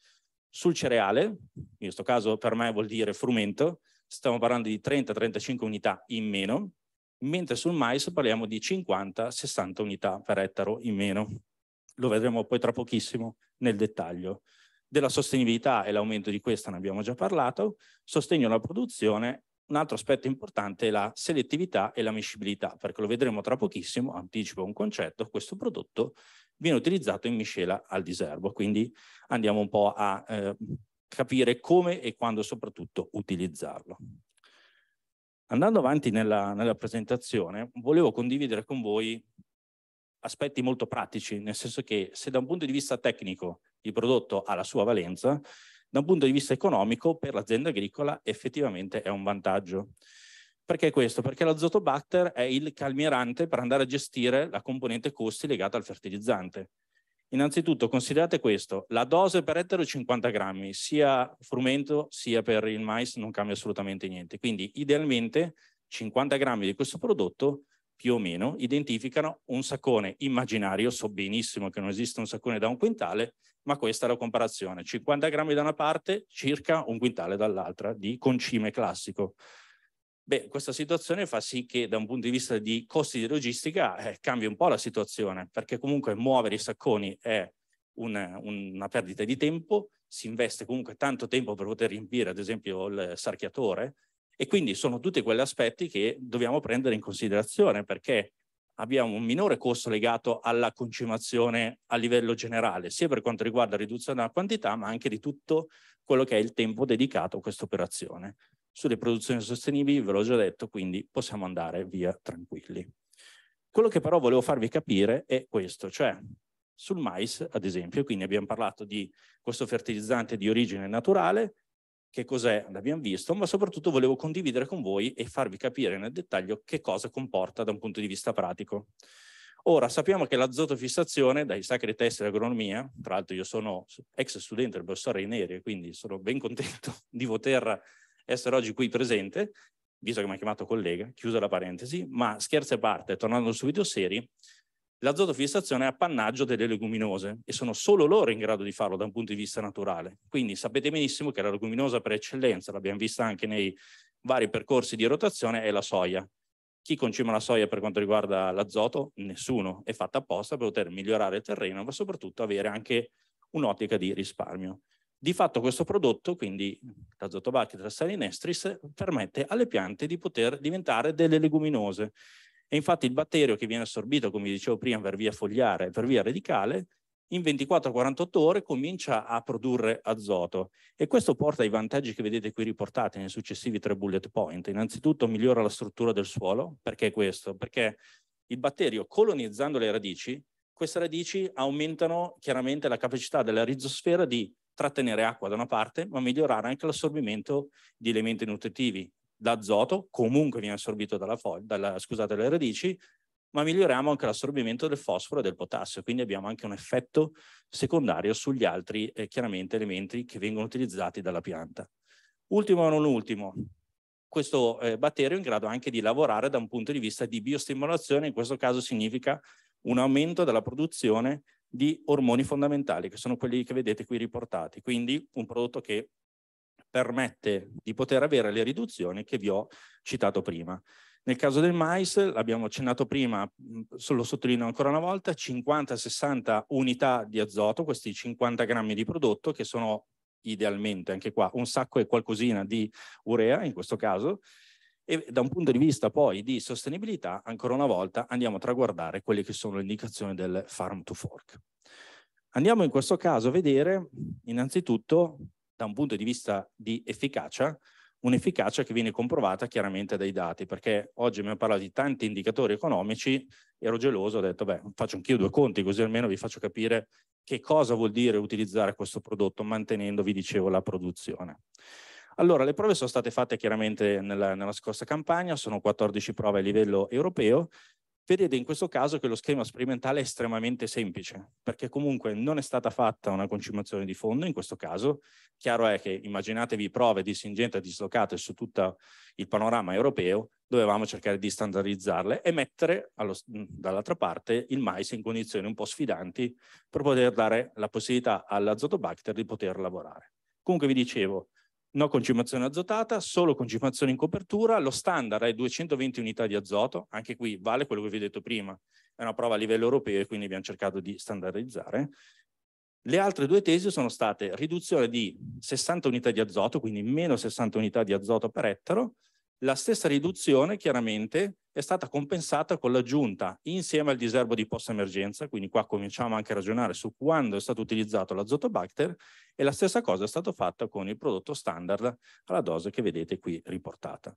Speaker 7: Sul cereale, in questo caso per me vuol dire frumento, stiamo parlando di 30-35 unità in meno, mentre sul mais parliamo di 50-60 unità per ettaro in meno. Lo vedremo poi tra pochissimo nel dettaglio. Della sostenibilità e l'aumento di questa ne abbiamo già parlato, sostegno alla produzione, un altro aspetto importante è la selettività e la miscibilità, perché lo vedremo tra pochissimo, anticipo un concetto, questo prodotto viene utilizzato in miscela al diserbo. Quindi andiamo un po' a eh, capire come e quando soprattutto utilizzarlo. Andando avanti nella, nella presentazione, volevo condividere con voi aspetti molto pratici, nel senso che se da un punto di vista tecnico il prodotto ha la sua valenza, da un punto di vista economico per l'azienda agricola effettivamente è un vantaggio. Perché questo? Perché l'azotobacter è il calmierante per andare a gestire la componente costi legata al fertilizzante. Innanzitutto considerate questo, la dose per ettaro è 50 grammi, sia frumento sia per il mais non cambia assolutamente niente. Quindi idealmente 50 grammi di questo prodotto più o meno identificano un saccone immaginario, so benissimo che non esiste un saccone da un quintale, ma questa è la comparazione, 50 grammi da una parte, circa un quintale dall'altra di concime classico. Beh, questa situazione fa sì che da un punto di vista di costi di logistica eh, cambi un po' la situazione, perché comunque muovere i sacconi è un, una perdita di tempo, si investe comunque tanto tempo per poter riempire ad esempio il sarchiatore e quindi sono tutti quegli aspetti che dobbiamo prendere in considerazione perché abbiamo un minore costo legato alla concimazione a livello generale, sia per quanto riguarda la riduzione della quantità, ma anche di tutto quello che è il tempo dedicato a questa operazione. Sulle produzioni sostenibili ve l'ho già detto, quindi possiamo andare via tranquilli. Quello che però volevo farvi capire è questo, cioè sul mais, ad esempio, quindi abbiamo parlato di questo fertilizzante di origine naturale, che cos'è, l'abbiamo visto, ma soprattutto volevo condividere con voi e farvi capire nel dettaglio che cosa comporta da un punto di vista pratico. Ora, sappiamo che l'azotofissazione, dai sacri testi dell'agronomia, tra l'altro io sono ex studente del professore Ineri, quindi sono ben contento di poter essere oggi qui presente, visto che mi ha chiamato collega, chiusa la parentesi, ma scherzi a parte, tornando subito video seri, l'azotofissazione è appannaggio delle leguminose e sono solo loro in grado di farlo da un punto di vista naturale. Quindi sapete benissimo che la leguminosa per eccellenza, l'abbiamo vista anche nei vari percorsi di rotazione, è la soia. Chi concima la soia per quanto riguarda l'azoto? Nessuno. È fatta apposta per poter migliorare il terreno, ma soprattutto avere anche un'ottica di risparmio. Di fatto questo prodotto, quindi l'azotobacitra salinestris, permette alle piante di poter diventare delle leguminose. E infatti il batterio che viene assorbito, come dicevo prima, per via fogliare e per via radicale, in 24-48 ore comincia a produrre azoto e questo porta ai vantaggi che vedete qui riportati nei successivi tre bullet point. Innanzitutto migliora la struttura del suolo, perché questo? Perché il batterio colonizzando le radici, queste radici aumentano chiaramente la capacità della rizosfera di trattenere acqua da una parte, ma migliorare anche l'assorbimento di elementi nutritivi. L'azoto comunque viene assorbito dalla foglia, dalla, scusate, dalle radici, ma miglioriamo anche l'assorbimento del fosforo e del potassio, quindi abbiamo anche un effetto secondario sugli altri eh, chiaramente elementi che vengono utilizzati dalla pianta. Ultimo ma non ultimo, questo eh, batterio è in grado anche di lavorare da un punto di vista di biostimolazione, in questo caso significa un aumento della produzione di ormoni fondamentali, che sono quelli che vedete qui riportati. Quindi un prodotto che permette di poter avere le riduzioni che vi ho citato prima. Nel caso del mais, l'abbiamo accennato prima, lo sottolineo ancora una volta, 50-60 unità di azoto, questi 50 grammi di prodotto che sono idealmente anche qua un sacco e qualcosina di urea in questo caso, e da un punto di vista poi di sostenibilità, ancora una volta andiamo a traguardare quelle che sono le indicazioni del farm to fork. Andiamo in questo caso a vedere innanzitutto da un punto di vista di efficacia, un'efficacia che viene comprovata chiaramente dai dati, perché oggi abbiamo parlato di tanti indicatori economici, ero geloso, ho detto, beh, faccio anch'io due conti, così almeno vi faccio capire che cosa vuol dire utilizzare questo prodotto mantenendo, vi dicevo, la produzione. Allora, le prove sono state fatte chiaramente nella, nella scorsa campagna, sono 14 prove a livello europeo, Vedete in questo caso che lo schema sperimentale è estremamente semplice, perché comunque non è stata fatta una concimazione di fondo in questo caso. Chiaro è che immaginatevi prove di singenta dislocate su tutto il panorama europeo, dovevamo cercare di standardizzarle e mettere dall'altra parte il mais in condizioni un po' sfidanti per poter dare la possibilità all'azotobacter di poter lavorare. Comunque vi dicevo, no concimazione azotata, solo concimazione in copertura, lo standard è 220 unità di azoto, anche qui vale quello che vi ho detto prima, è una prova a livello europeo e quindi abbiamo cercato di standardizzare. Le altre due tesi sono state riduzione di 60 unità di azoto, quindi meno 60 unità di azoto per ettaro, la stessa riduzione chiaramente è stata compensata con l'aggiunta insieme al diserbo di post-emergenza, quindi qua cominciamo anche a ragionare su quando è stato utilizzato l'azotobacter e la stessa cosa è stata fatta con il prodotto standard alla dose che vedete qui riportata.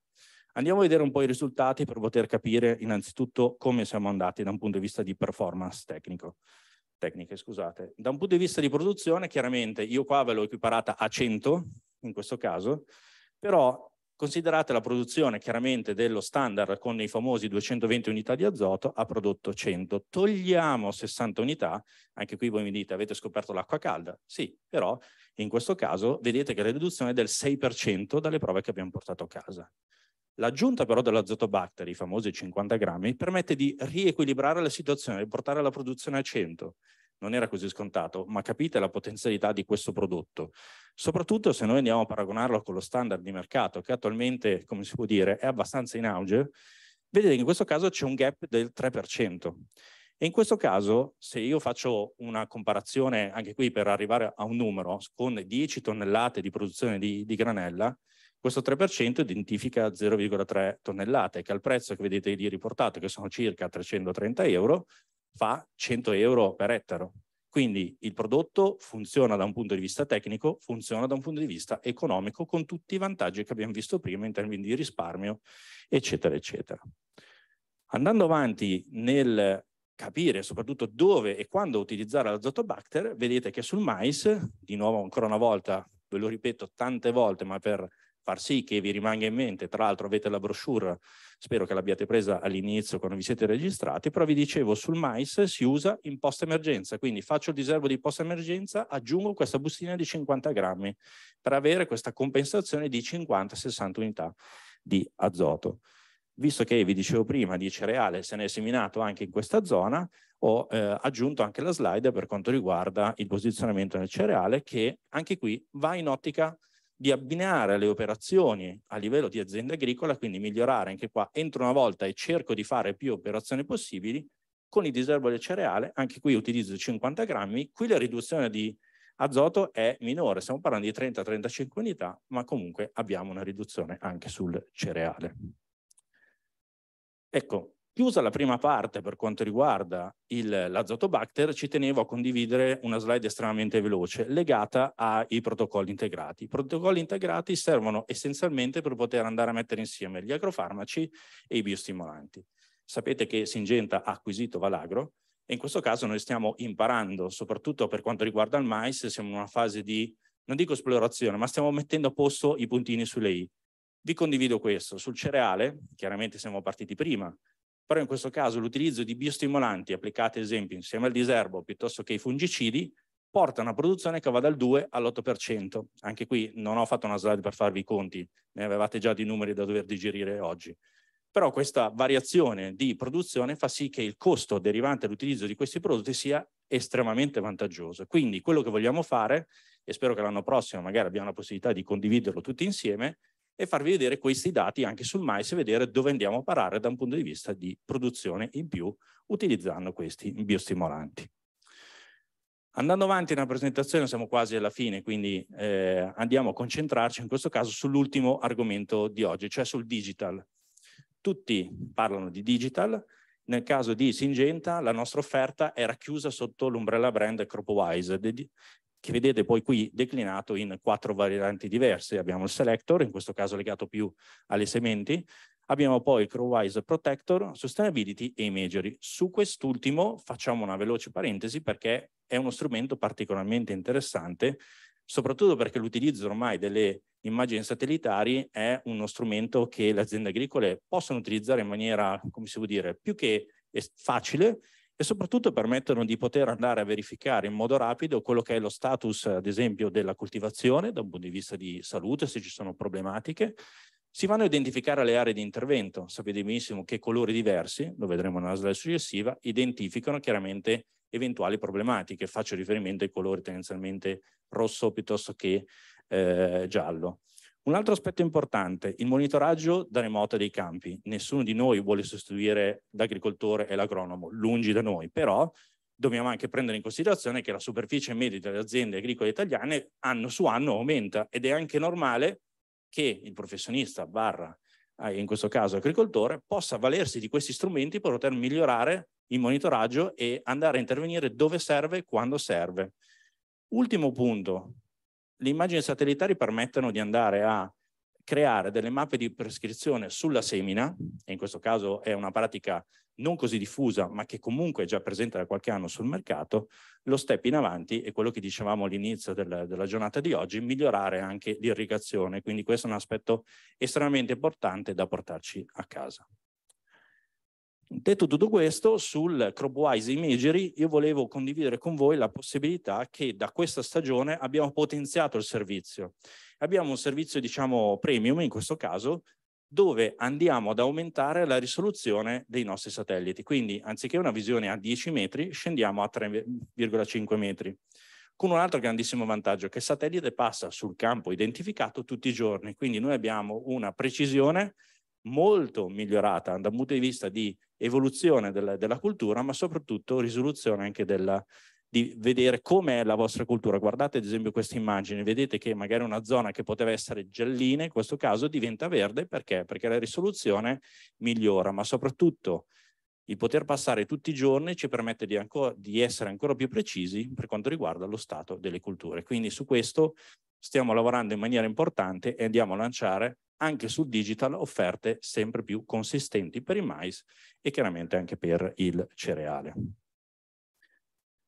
Speaker 7: Andiamo a vedere un po' i risultati per poter capire innanzitutto come siamo andati da un punto di vista di performance tecnico. Tecniche, scusate. Da un punto di vista di produzione, chiaramente io qua ve l'ho equiparata a 100 in questo caso, però Considerate la produzione chiaramente dello standard con i famosi 220 unità di azoto, ha prodotto 100. Togliamo 60 unità, anche qui voi mi dite avete scoperto l'acqua calda? Sì, però in questo caso vedete che la riduzione è del 6% dalle prove che abbiamo portato a casa. L'aggiunta però dell'azotobacter, i famosi 50 grammi, permette di riequilibrare la situazione, di portare la produzione a 100 non era così scontato, ma capite la potenzialità di questo prodotto, soprattutto se noi andiamo a paragonarlo con lo standard di mercato che attualmente, come si può dire, è abbastanza in auge, vedete che in questo caso c'è un gap del 3%. E in questo caso, se io faccio una comparazione, anche qui per arrivare a un numero, con 10 tonnellate di produzione di, di granella, questo 3% identifica 0,3 tonnellate, che al prezzo che vedete lì riportato, che sono circa 330 euro, fa 100 euro per ettaro. Quindi il prodotto funziona da un punto di vista tecnico, funziona da un punto di vista economico con tutti i vantaggi che abbiamo visto prima in termini di risparmio, eccetera, eccetera. Andando avanti nel capire soprattutto dove e quando utilizzare l'azotobacter, vedete che sul mais, di nuovo ancora una volta, ve lo ripeto tante volte, ma per far sì che vi rimanga in mente, tra l'altro avete la brochure, spero che l'abbiate presa all'inizio quando vi siete registrati, però vi dicevo sul mais si usa in post emergenza, quindi faccio il diservo di post emergenza, aggiungo questa bustina di 50 grammi per avere questa compensazione di 50-60 unità di azoto. Visto che vi dicevo prima di cereale se ne è seminato anche in questa zona, ho eh, aggiunto anche la slide per quanto riguarda il posizionamento nel cereale che anche qui va in ottica di abbinare le operazioni a livello di azienda agricola, quindi migliorare anche qua, entro una volta e cerco di fare più operazioni possibili, con il diserbo del cereale, anche qui utilizzo 50 grammi, qui la riduzione di azoto è minore, stiamo parlando di 30-35 unità, ma comunque abbiamo una riduzione anche sul cereale. Ecco, Chiusa la prima parte per quanto riguarda l'azotobacter, ci tenevo a condividere una slide estremamente veloce legata ai protocolli integrati. I protocolli integrati servono essenzialmente per poter andare a mettere insieme gli agrofarmaci e i biostimolanti. Sapete che Singenta ha acquisito Valagro e in questo caso noi stiamo imparando, soprattutto per quanto riguarda il mais, siamo in una fase di, non dico esplorazione, ma stiamo mettendo a posto i puntini sulle i. Vi condivido questo. Sul cereale, chiaramente siamo partiti prima, però in questo caso l'utilizzo di biostimolanti applicati ad esempio insieme al diserbo piuttosto che ai fungicidi porta a una produzione che va dal 2 all'8%. Anche qui non ho fatto una slide per farvi i conti, ne avevate già di numeri da dover digerire oggi. Però questa variazione di produzione fa sì che il costo derivante dall'utilizzo di questi prodotti sia estremamente vantaggioso. Quindi quello che vogliamo fare, e spero che l'anno prossimo magari abbiamo la possibilità di condividerlo tutti insieme, e farvi vedere questi dati anche sul mais e vedere dove andiamo a parare da un punto di vista di produzione in più utilizzando questi biostimolanti. Andando avanti nella presentazione, siamo quasi alla fine, quindi eh, andiamo a concentrarci in questo caso sull'ultimo argomento di oggi, cioè sul digital. Tutti parlano di digital, nel caso di Singenta la nostra offerta era chiusa sotto l'ombrella brand Cropwise che vedete poi qui declinato in quattro varianti diverse. Abbiamo il selector, in questo caso legato più alle sementi, abbiamo poi Crowwise Protector, Sustainability e Imagery. Su quest'ultimo facciamo una veloce parentesi perché è uno strumento particolarmente interessante, soprattutto perché l'utilizzo ormai delle immagini satellitari è uno strumento che le aziende agricole possono utilizzare in maniera, come si può dire, più che facile e soprattutto permettono di poter andare a verificare in modo rapido quello che è lo status, ad esempio, della coltivazione da un punto di vista di salute, se ci sono problematiche. Si vanno a identificare le aree di intervento, sapete benissimo che colori diversi, lo vedremo nella slide successiva, identificano chiaramente eventuali problematiche. Faccio riferimento ai colori tendenzialmente rosso piuttosto che eh, giallo. Un altro aspetto importante, il monitoraggio da remoto dei campi. Nessuno di noi vuole sostituire l'agricoltore e l'agronomo, lungi da noi, però dobbiamo anche prendere in considerazione che la superficie media delle aziende agricole italiane anno su anno aumenta ed è anche normale che il professionista barra eh, in questo caso agricoltore, possa valersi di questi strumenti per poter migliorare il monitoraggio e andare a intervenire dove serve e quando serve. Ultimo punto, le immagini satellitari permettono di andare a creare delle mappe di prescrizione sulla semina, e in questo caso è una pratica non così diffusa, ma che comunque è già presente da qualche anno sul mercato, lo step in avanti è quello che dicevamo all'inizio del, della giornata di oggi, migliorare anche l'irrigazione. Quindi questo è un aspetto estremamente importante da portarci a casa. Detto tutto questo, sul CropWise Imagery, io volevo condividere con voi la possibilità che da questa stagione abbiamo potenziato il servizio. Abbiamo un servizio, diciamo, premium in questo caso, dove andiamo ad aumentare la risoluzione dei nostri satelliti. Quindi, anziché una visione a 10 metri, scendiamo a 3,5 metri. Con un altro grandissimo vantaggio, che il satellite passa sul campo identificato tutti i giorni. Quindi noi abbiamo una precisione molto migliorata dal punto di vista di evoluzione della, della cultura, ma soprattutto risoluzione anche della, di vedere com'è la vostra cultura. Guardate ad esempio queste immagini, vedete che magari una zona che poteva essere giallina, in questo caso diventa verde perché? Perché la risoluzione migliora, ma soprattutto il poter passare tutti i giorni ci permette di, ancora, di essere ancora più precisi per quanto riguarda lo stato delle culture. Quindi su questo stiamo lavorando in maniera importante e andiamo a lanciare anche sul digital offerte sempre più consistenti per il mais e chiaramente anche per il cereale.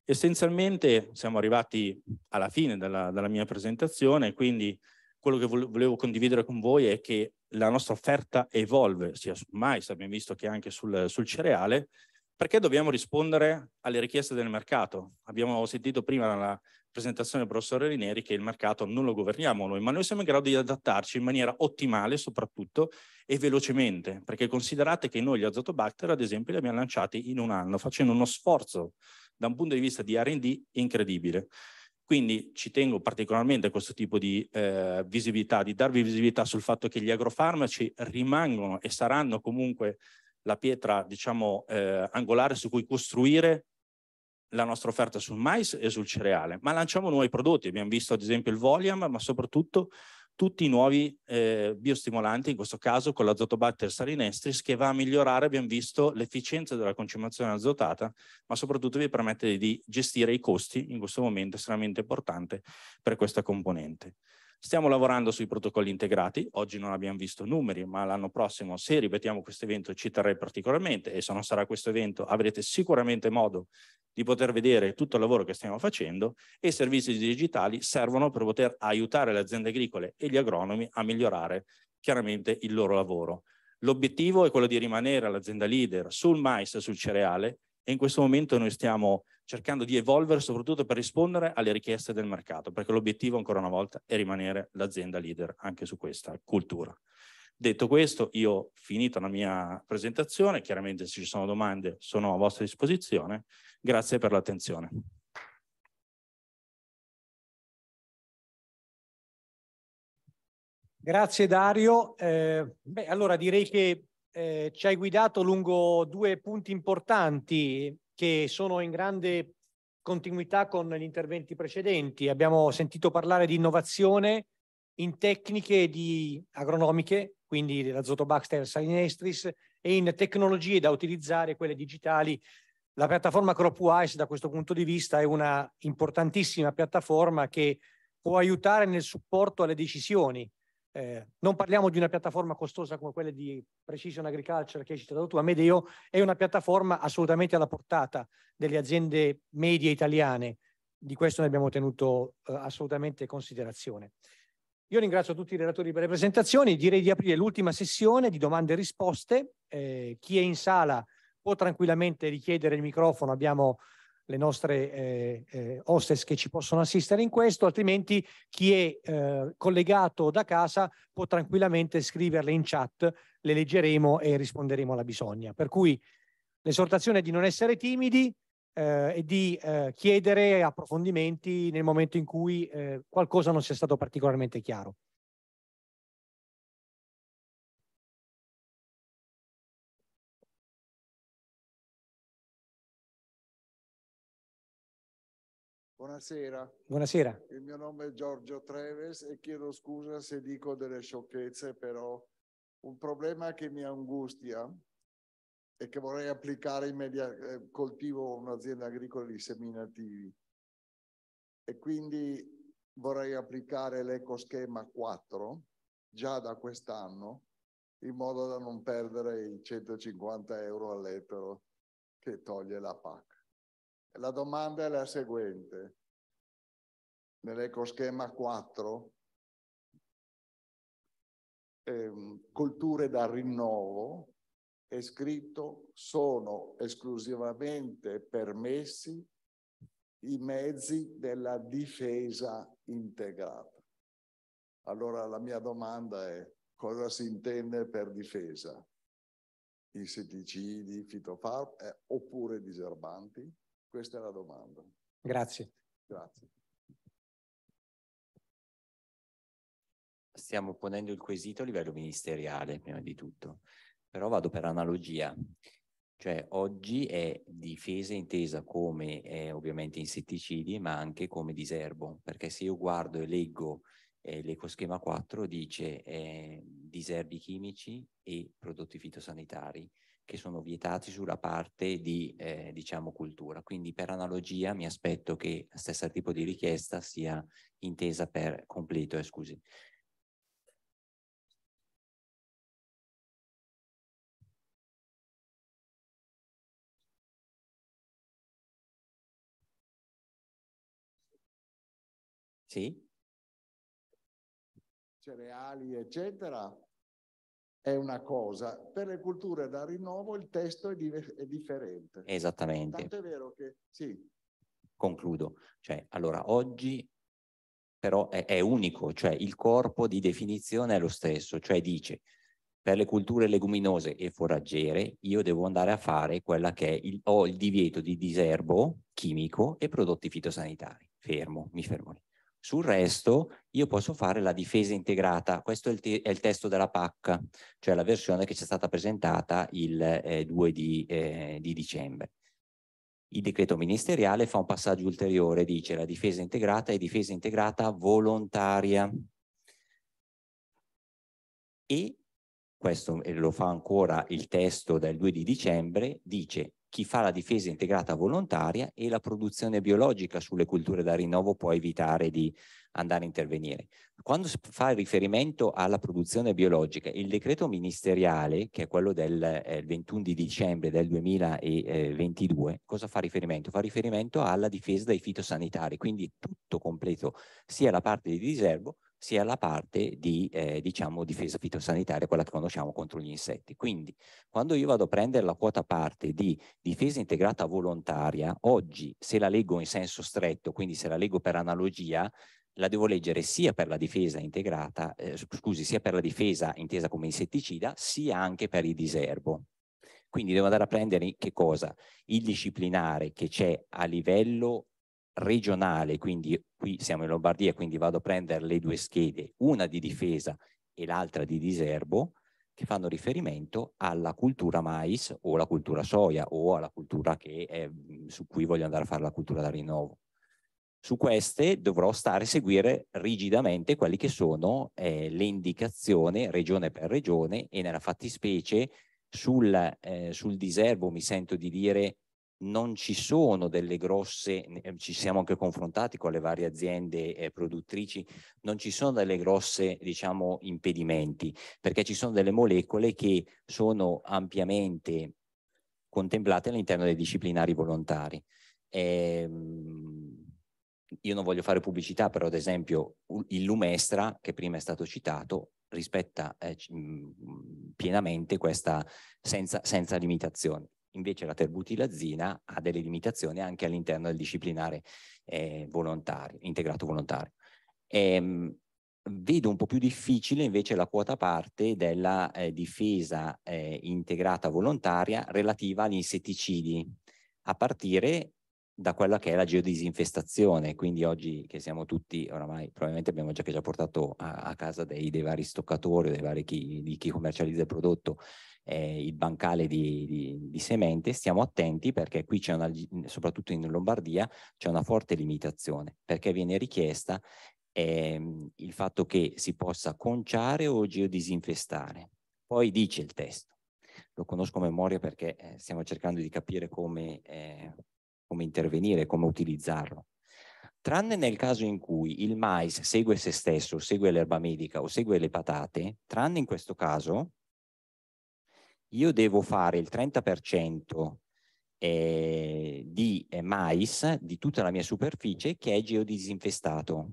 Speaker 7: Essenzialmente siamo arrivati alla fine della, della mia presentazione, quindi quello che volevo condividere con voi è che la nostra offerta evolve, sia su mais, abbiamo visto che anche sul, sul cereale, perché dobbiamo rispondere alle richieste del mercato. Abbiamo sentito prima nella presentazione del professor Rinieri che il mercato non lo governiamo noi, ma noi siamo in grado di adattarci in maniera ottimale soprattutto e velocemente, perché considerate che noi gli azotobacter, ad esempio, li abbiamo lanciati in un anno, facendo uno sforzo da un punto di vista di R&D incredibile. Quindi ci tengo particolarmente a questo tipo di eh, visibilità, di darvi visibilità sul fatto che gli agrofarmaci rimangono e saranno comunque la pietra, diciamo, eh, angolare su cui costruire la nostra offerta sul mais e sul cereale, ma lanciamo nuovi prodotti, abbiamo visto ad esempio il Voliam, ma soprattutto tutti i nuovi eh, biostimolanti, in questo caso con l'azotobatter salinestris, che va a migliorare, abbiamo visto, l'efficienza della concimazione azotata, ma soprattutto vi permette di gestire i costi, in questo momento estremamente importante per questa componente. Stiamo lavorando sui protocolli integrati, oggi non abbiamo visto numeri, ma l'anno prossimo se ripetiamo questo evento ci terrei particolarmente e se non sarà questo evento avrete sicuramente modo di poter vedere tutto il lavoro che stiamo facendo e i servizi digitali servono per poter aiutare le aziende agricole e gli agronomi a migliorare chiaramente il loro lavoro. L'obiettivo è quello di rimanere l'azienda leader sul mais e sul cereale e in questo momento noi stiamo cercando di evolvere soprattutto per rispondere alle richieste del mercato, perché l'obiettivo ancora una volta è rimanere l'azienda leader anche su questa cultura. Detto questo, io ho finito la mia presentazione, chiaramente se ci sono domande sono a vostra disposizione, grazie per l'attenzione.
Speaker 2: Grazie Dario. Eh, beh, allora direi che eh, ci hai guidato lungo
Speaker 1: due punti importanti che sono in grande continuità con gli interventi precedenti. Abbiamo sentito parlare di innovazione in tecniche di agronomiche, quindi dell'azoto Baxter Salinestris, e in tecnologie da utilizzare, quelle digitali. La piattaforma CropWise da questo punto di vista è una importantissima piattaforma che può aiutare nel supporto alle decisioni eh, non parliamo di una piattaforma costosa come quella di Precision Agriculture che hai citato tu, Amedeo, è una piattaforma assolutamente alla portata delle aziende medie italiane. Di questo ne abbiamo tenuto eh, assolutamente considerazione. Io ringrazio tutti i relatori per le presentazioni, direi di aprire l'ultima sessione di domande e risposte. Eh, chi è in sala può tranquillamente richiedere il microfono, abbiamo le nostre eh, eh, hostess che ci possono assistere in questo, altrimenti chi è eh, collegato da casa può tranquillamente scriverle in chat, le leggeremo e risponderemo alla bisogna. Per cui l'esortazione è di non essere timidi eh, e di eh, chiedere
Speaker 2: approfondimenti nel momento in cui eh, qualcosa non sia stato particolarmente chiaro.
Speaker 8: Buonasera. Buonasera. Il mio nome è Giorgio Treves e chiedo scusa se dico delle sciocchezze, però un problema che mi angustia e che vorrei applicare immediatamente, eh, coltivo un'azienda agricola di seminativi e quindi vorrei applicare l'ecoschema 4 già da quest'anno in modo da non perdere i 150 euro all'etero che toglie la PAC. La domanda è la seguente. Nell'ecoschema 4, ehm, culture da rinnovo, è scritto sono esclusivamente permessi i mezzi della difesa integrata. Allora la mia domanda è cosa si intende per difesa? Insetticidi, fitofarm eh, oppure diserbanti? Questa è la domanda.
Speaker 2: Grazie.
Speaker 4: Grazie. Stiamo ponendo il quesito a livello ministeriale, prima di tutto, però vado per analogia. Cioè oggi è difesa intesa come eh, ovviamente insetticidi, ma anche come diserbo, perché se io guardo e leggo eh, l'ecoschema 4 dice eh, diserbi chimici e prodotti fitosanitari che sono vietati sulla parte di eh, diciamo cultura. Quindi per analogia mi aspetto che la stessa tipo di richiesta sia intesa per completo, eh, scusi.
Speaker 3: Sì?
Speaker 8: Cereali, eccetera è una cosa, per le culture da rinnovo il testo è, di- è differente.
Speaker 4: Esattamente.
Speaker 8: Tanto è vero che sì.
Speaker 4: Concludo, cioè, allora oggi però è, è unico, cioè il corpo di definizione è lo stesso, cioè dice per le culture leguminose e foraggiere io devo andare a fare quella che è il, ho il divieto di diserbo chimico e prodotti fitosanitari. Fermo, mi fermo lì. Sul resto io posso fare la difesa integrata, questo è il, te è il testo della PAC, cioè la versione che ci è stata presentata il eh, 2 di, eh, di dicembre. Il decreto ministeriale fa un passaggio ulteriore, dice la difesa integrata è difesa integrata volontaria. E questo lo fa ancora il testo del 2 di dicembre, dice chi fa la difesa integrata volontaria e la produzione biologica sulle culture da rinnovo può evitare di andare a intervenire. Quando si fa riferimento alla produzione biologica, il decreto ministeriale, che è quello del eh, 21 di dicembre del 2022, cosa fa riferimento? Fa riferimento alla difesa dai fitosanitari, quindi tutto completo, sia la parte di riservo sia la parte di eh, diciamo, difesa fitosanitaria, quella che conosciamo contro gli insetti. Quindi quando io vado a prendere la quota parte di difesa integrata volontaria, oggi se la leggo in senso stretto, quindi se la leggo per analogia, la devo leggere sia per la difesa integrata, eh, scusi, sia per la difesa intesa come insetticida, sia anche per il diserbo. Quindi devo andare a prendere che cosa? Il disciplinare che c'è a livello regionale, quindi qui siamo in Lombardia, quindi vado a prendere le due schede, una di difesa e l'altra di diserbo, che fanno riferimento alla cultura mais o alla cultura soia o alla cultura è, mm, su cui voglio andare a fare la cultura da rinnovo. Su queste dovrò stare a seguire rigidamente quelle che sono eh, le indicazioni regione per regione e nella fattispecie sul, eh, sul diserbo mi sento di dire non ci sono delle grosse, eh, ci siamo anche confrontati con le varie aziende eh, produttrici, non ci sono delle grosse, diciamo, impedimenti, perché ci sono delle molecole che sono ampiamente contemplate all'interno dei disciplinari volontari. Ehm, io non voglio fare pubblicità, però ad esempio il Lumestra, che prima è stato citato, rispetta eh, mm, pienamente questa senza, senza limitazioni. Invece la terbutilazina ha delle limitazioni anche all'interno del disciplinare eh, volontario, integrato volontario. Ehm, vedo un po' più difficile invece la quota parte della eh, difesa eh, integrata volontaria relativa agli insetticidi, a partire da quella che è la geodisinfestazione, quindi oggi che siamo tutti, oramai probabilmente abbiamo già, già portato a, a casa dei, dei, vari stoccatori, dei vari chi, di chi commercializza il prodotto, eh, il bancale di, di, di, semente, stiamo attenti perché qui c'è una, soprattutto in Lombardia, c'è una forte limitazione, perché viene richiesta eh, il fatto che si possa conciare o geodisinfestare. Poi dice il testo, lo conosco a memoria perché eh, stiamo cercando di capire come eh, come intervenire, come utilizzarlo. Tranne nel caso in cui il mais segue se stesso, segue l'erba medica o segue le patate, tranne in questo caso, io devo fare il 30% eh, di eh, mais di tutta la mia superficie che è geodisinfestato.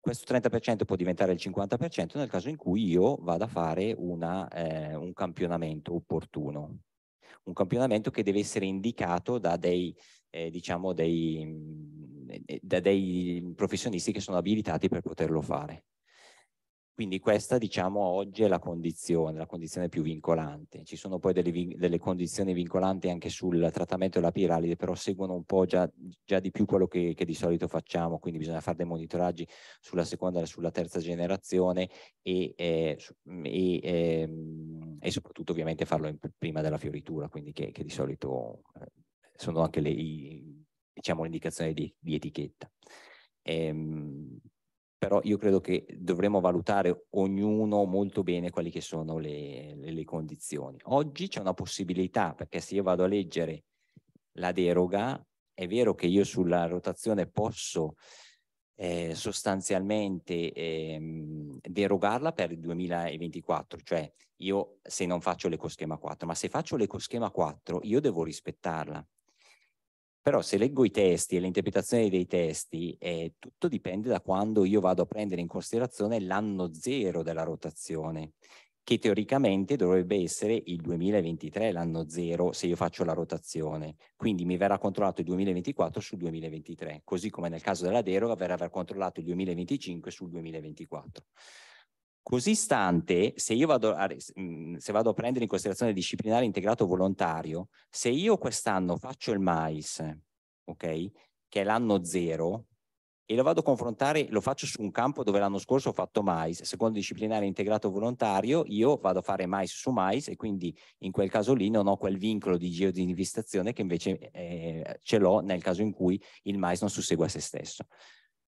Speaker 4: Questo 30% può diventare il 50% nel caso in cui io vada a fare una, eh, un campionamento opportuno un campionamento che deve essere indicato da dei, eh, diciamo dei, mm, eh, da dei professionisti che sono abilitati per poterlo fare. Quindi questa diciamo oggi è la condizione, la condizione più vincolante. Ci sono poi delle, delle condizioni vincolanti anche sul trattamento della piralide, però seguono un po' già, già di più quello che, che, di solito facciamo, quindi bisogna fare dei monitoraggi sulla seconda e sulla terza generazione e, eh, e, eh, e soprattutto ovviamente farlo prima della fioritura, quindi che, che di solito eh, sono anche le, diciamo, indicazioni di, di etichetta. Ehm, però io credo che dovremmo valutare ognuno molto bene quali che sono le, le, le condizioni. Oggi c'è una possibilità, perché se io vado a leggere la deroga, è vero che io sulla rotazione posso eh, sostanzialmente ehm, derogarla per il 2024, cioè io se non faccio l'ecoschema 4, ma se faccio l'ecoschema 4 io devo rispettarla però se leggo i testi e le interpretazioni dei testi, eh, tutto dipende da quando io vado a prendere in considerazione l'anno zero della rotazione, che teoricamente dovrebbe essere il 2023, l'anno zero, se io faccio la rotazione. Quindi mi verrà controllato il 2024 sul 2023, così come nel caso della deroga verrà controllato il 2025 sul 2024. Così stante, se io vado a, mhmm, se vado a prendere in considerazione il disciplinare integrato volontario, se io quest'anno faccio il mais, ok, che è l'anno zero, e lo vado a confrontare, lo faccio su un campo dove l'anno scorso ho fatto mais, secondo disciplinare integrato volontario, io vado a fare mais su mais e quindi in quel caso lì non ho quel vincolo di giro di infestazione che invece eh, ce l'ho nel caso in cui il mais non sussegue a se stesso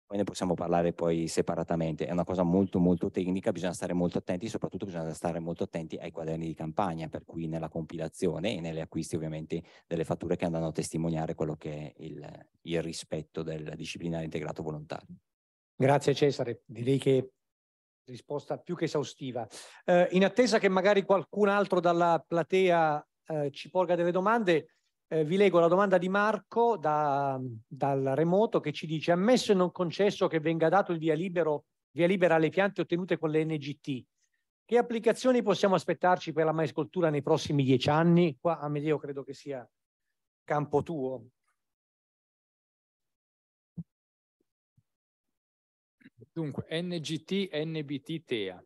Speaker 4: poi ne possiamo parlare poi separatamente. È una cosa molto molto tecnica, bisogna stare molto attenti, soprattutto bisogna stare molto attenti ai quaderni di campagna, per cui nella compilazione e nelle acquisti ovviamente delle fatture che andranno a testimoniare quello che è il, il rispetto del disciplinare integrato volontario. Grazie Cesare, direi che
Speaker 1: risposta più che esaustiva. Eh, in attesa che magari qualcun altro dalla platea eh, ci porga delle domande, eh, vi leggo la domanda di Marco da, dal remoto che ci dice ammesso e non concesso che venga dato il via, libero, via libera alle piante ottenute con le NGT, che applicazioni possiamo aspettarci per la maescoltura nei prossimi dieci anni?
Speaker 2: Qua Amelio credo che sia campo tuo.
Speaker 6: Dunque, NGT, NBT, TEA.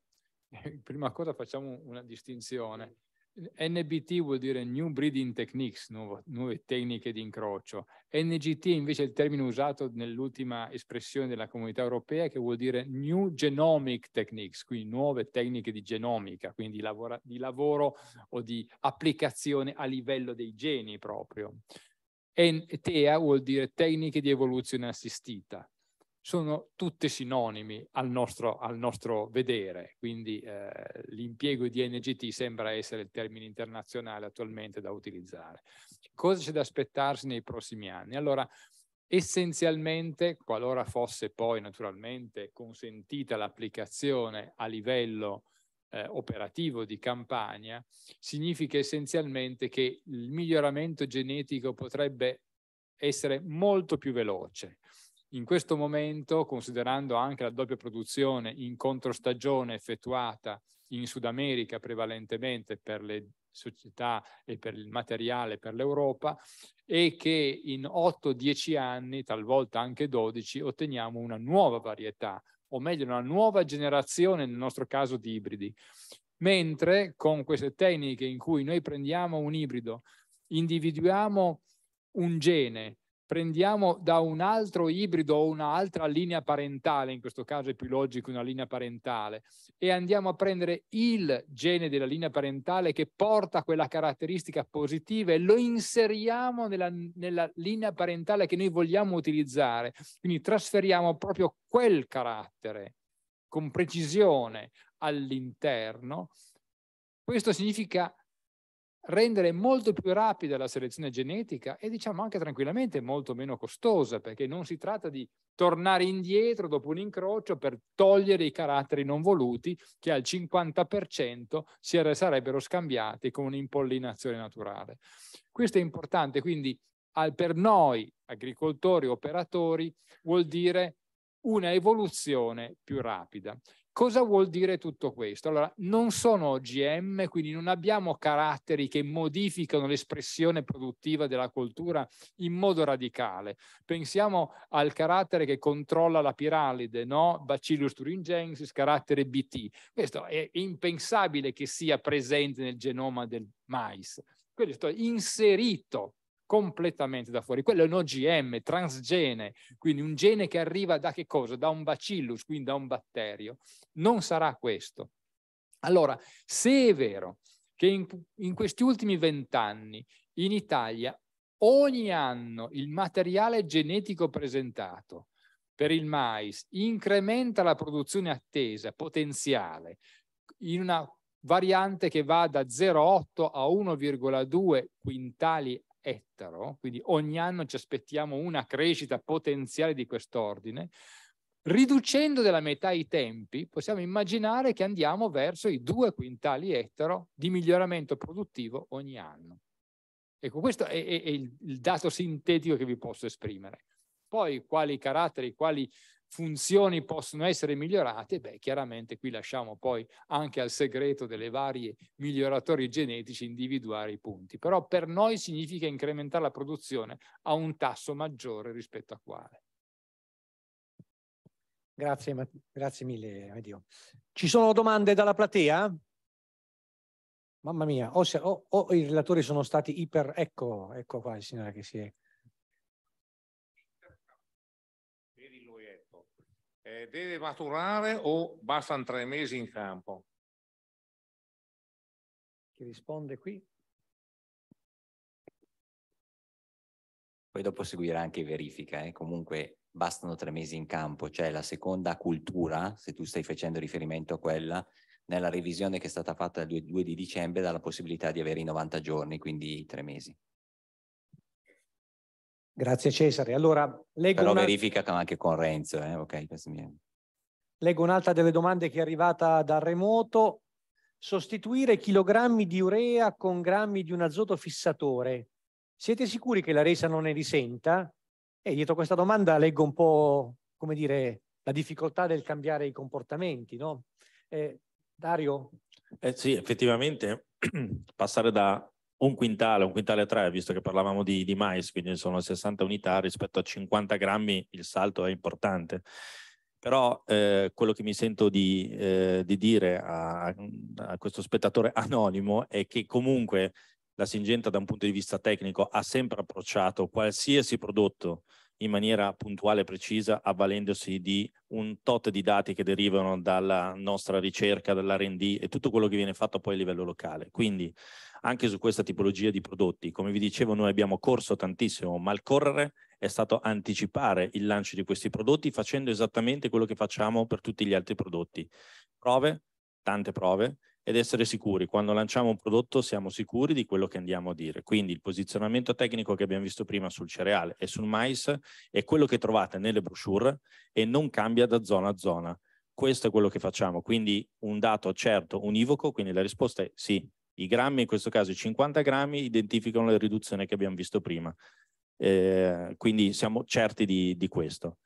Speaker 6: Prima cosa facciamo una distinzione. NBT vuol dire New Breeding Techniques, nuovo, nuove tecniche di incrocio. NGT invece è il termine usato nell'ultima espressione della comunità europea che vuol dire New Genomic Techniques, quindi nuove tecniche di genomica, quindi lavora, di lavoro o di applicazione a livello dei geni proprio. E TEA vuol dire tecniche di evoluzione assistita sono tutte sinonimi al nostro, al nostro vedere, quindi eh, l'impiego di NGT sembra essere il termine internazionale attualmente da utilizzare. Cosa c'è da aspettarsi nei prossimi anni? Allora, essenzialmente, qualora fosse poi naturalmente consentita l'applicazione a livello eh, operativo di campagna, significa essenzialmente che il miglioramento genetico potrebbe essere molto più veloce in questo momento, considerando anche la doppia produzione in controstagione effettuata in Sud America prevalentemente per le società e per il materiale per l'Europa e che in 8-10 anni, talvolta anche 12, otteniamo una nuova varietà, o meglio una nuova generazione, nel nostro caso di ibridi. Mentre con queste tecniche in cui noi prendiamo un ibrido, individuiamo un gene prendiamo da un altro ibrido o un'altra linea parentale, in questo caso è più logico una linea parentale, e andiamo a prendere il gene della linea parentale che porta quella caratteristica positiva e lo inseriamo nella, nella linea parentale che noi vogliamo utilizzare. Quindi trasferiamo proprio quel carattere con precisione all'interno. Questo significa rendere molto più rapida la selezione genetica e diciamo anche tranquillamente molto meno costosa, perché non si tratta di tornare indietro dopo un incrocio per togliere i caratteri non voluti che al 50% si sarebbero scambiati con un'impollinazione naturale. Questo è importante, quindi per noi agricoltori, operatori, vuol dire una evoluzione più rapida. Cosa vuol dire tutto questo? Allora, non sono OGM, quindi non abbiamo caratteri che modificano l'espressione produttiva della coltura in modo radicale. Pensiamo al carattere che controlla la piralide, no? Bacillus thuringiensis, carattere BT. Questo è impensabile che sia presente nel genoma del mais. Questo è inserito completamente da fuori. Quello è un OGM, transgene, quindi un gene che arriva da che cosa? Da un bacillus, quindi da un batterio. Non sarà questo. Allora, se è vero che in, in questi ultimi vent'anni in Italia ogni anno il materiale genetico presentato per il mais incrementa la produzione attesa potenziale in una variante che va da 0,8 a 1,2 quintali ettaro, quindi ogni anno ci aspettiamo una crescita potenziale di quest'ordine, riducendo della metà i tempi, possiamo immaginare che andiamo verso i due quintali ettaro di miglioramento produttivo ogni anno. Ecco, questo è, è, è il dato sintetico che vi posso esprimere. Poi quali caratteri, quali funzioni possono essere migliorate, beh, chiaramente qui lasciamo poi anche al segreto delle varie miglioratori genetici individuare i punti, però per noi significa incrementare la produzione a un tasso maggiore rispetto a quale.
Speaker 2: Grazie, grazie mille, Medio. Ci sono domande dalla platea? Mamma mia, o, se, o, o i relatori sono
Speaker 1: stati iper... Ecco, ecco qua il signore che si è...
Speaker 6: Eh, deve maturare o bastano tre mesi in
Speaker 2: campo? Chi risponde qui?
Speaker 4: Poi dopo seguirà anche verifica, eh? comunque bastano tre mesi in campo, cioè la seconda cultura, se tu stai facendo riferimento a quella, nella revisione che è stata fatta il 2 di dicembre dà la possibilità di avere i 90 giorni, quindi tre mesi.
Speaker 1: Grazie Cesare. Allora, leggo Però una... verifica
Speaker 4: anche con Renzo. Eh? Okay, mi...
Speaker 1: Leggo un'altra delle domande che è arrivata dal remoto. Sostituire chilogrammi di urea con grammi di un azoto fissatore. Siete sicuri che la resa non ne risenta? E dietro questa domanda leggo un po', come dire, la difficoltà del cambiare i comportamenti, no? Eh, Dario?
Speaker 7: Eh sì, effettivamente passare da un quintale, un quintale e tre, visto che parlavamo di, di mais, quindi sono 60 unità, rispetto a 50 grammi il salto è importante. Però eh, quello che mi sento di, eh, di dire a, a, questo spettatore anonimo è che comunque la Singenta da un punto di vista tecnico ha sempre approcciato qualsiasi prodotto in maniera puntuale e precisa avvalendosi di un tot di dati che derivano dalla nostra ricerca, dall'R&D e tutto quello che viene fatto poi a livello locale. Quindi anche su questa tipologia di prodotti, come vi dicevo, noi abbiamo corso tantissimo, ma il correre è stato anticipare il lancio di questi prodotti facendo esattamente quello che facciamo per tutti gli altri prodotti. Prove, tante prove, ed essere sicuri. Quando lanciamo un prodotto siamo sicuri di quello che andiamo a dire. Quindi il posizionamento tecnico che abbiamo visto prima sul cereale e sul mais è quello che trovate nelle brochure e non cambia da zona a zona. Questo è quello che facciamo. Quindi un dato certo, univoco, quindi la risposta è sì. I grammi, in questo caso i 50 grammi, identificano la riduzione che abbiamo visto prima. Eh, quindi siamo certi di, di questo.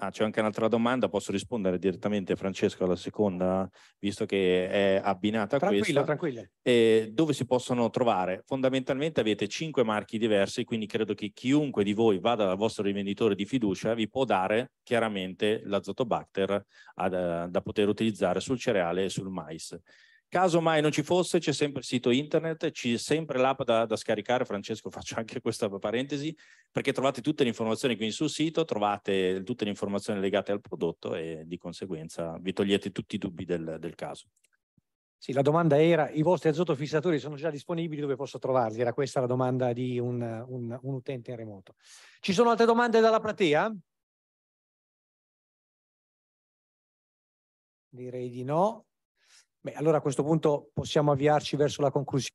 Speaker 7: Ah, c'è anche un'altra domanda, posso rispondere direttamente Francesco alla seconda, visto che è abbinata tranquilla, a questa. Tranquilla, tranquilla. Eh, dove si possono trovare? Fondamentalmente avete cinque marchi diversi, quindi credo che chiunque di voi vada dal vostro rivenditore di fiducia vi può dare chiaramente l'azotobacter eh, da poter utilizzare sul cereale e sul mais. Caso mai non ci fosse, c'è sempre il sito internet, c'è sempre l'app da, da, scaricare. Francesco, faccio anche questa parentesi, perché trovate tutte le informazioni qui sul sito, trovate tutte le informazioni legate al prodotto e di conseguenza vi togliete tutti i dubbi del, del caso.
Speaker 1: Sì, la domanda era, i vostri azotofissatori sono già disponibili, dove posso
Speaker 2: trovarli? Era questa la domanda di un, un, un utente in remoto. Ci sono altre domande dalla platea? Direi di no. Beh, allora a questo punto possiamo avviarci verso la conclusione.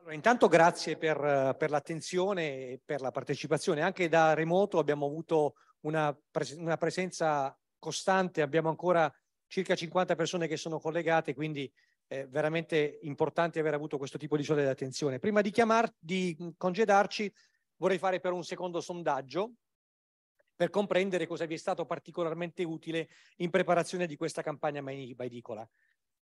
Speaker 2: Allora, intanto grazie
Speaker 1: per, per l'attenzione e per la partecipazione. Anche da remoto abbiamo avuto una, pres una presenza costante, abbiamo ancora circa 50 persone che sono collegate, quindi è veramente importante aver avuto questo tipo di di attenzione. Prima di, di congedarci vorrei fare per un secondo sondaggio per comprendere cosa vi è stato particolarmente utile in preparazione di questa campagna baidicola.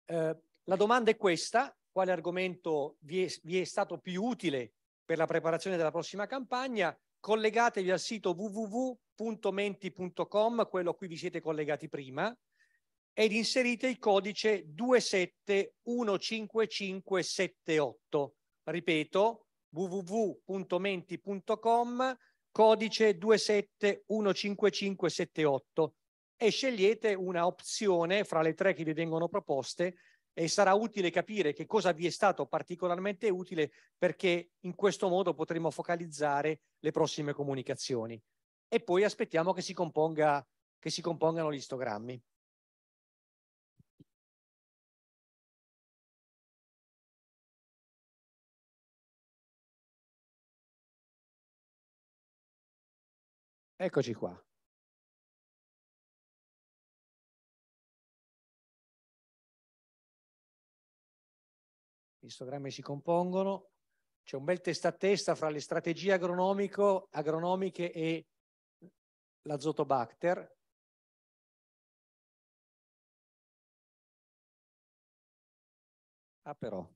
Speaker 1: Eh, la domanda è questa, quale argomento vi è, vi è stato più utile per la preparazione della prossima campagna? Collegatevi al sito www.menti.com, quello a cui vi siete collegati prima, ed inserite il codice 2715578. Ripeto, www.menti.com codice 2715578 e scegliete una opzione fra le tre che vi vengono proposte e sarà utile capire che cosa vi è stato particolarmente utile perché in questo modo potremo focalizzare le prossime comunicazioni. E poi aspettiamo che si,
Speaker 3: componga, che si compongano gli istogrammi. Eccoci qua.
Speaker 2: Gli istogrammi si compongono, c'è un bel testa a testa fra le strategie agronomiche e l'azotobacter. Ah però,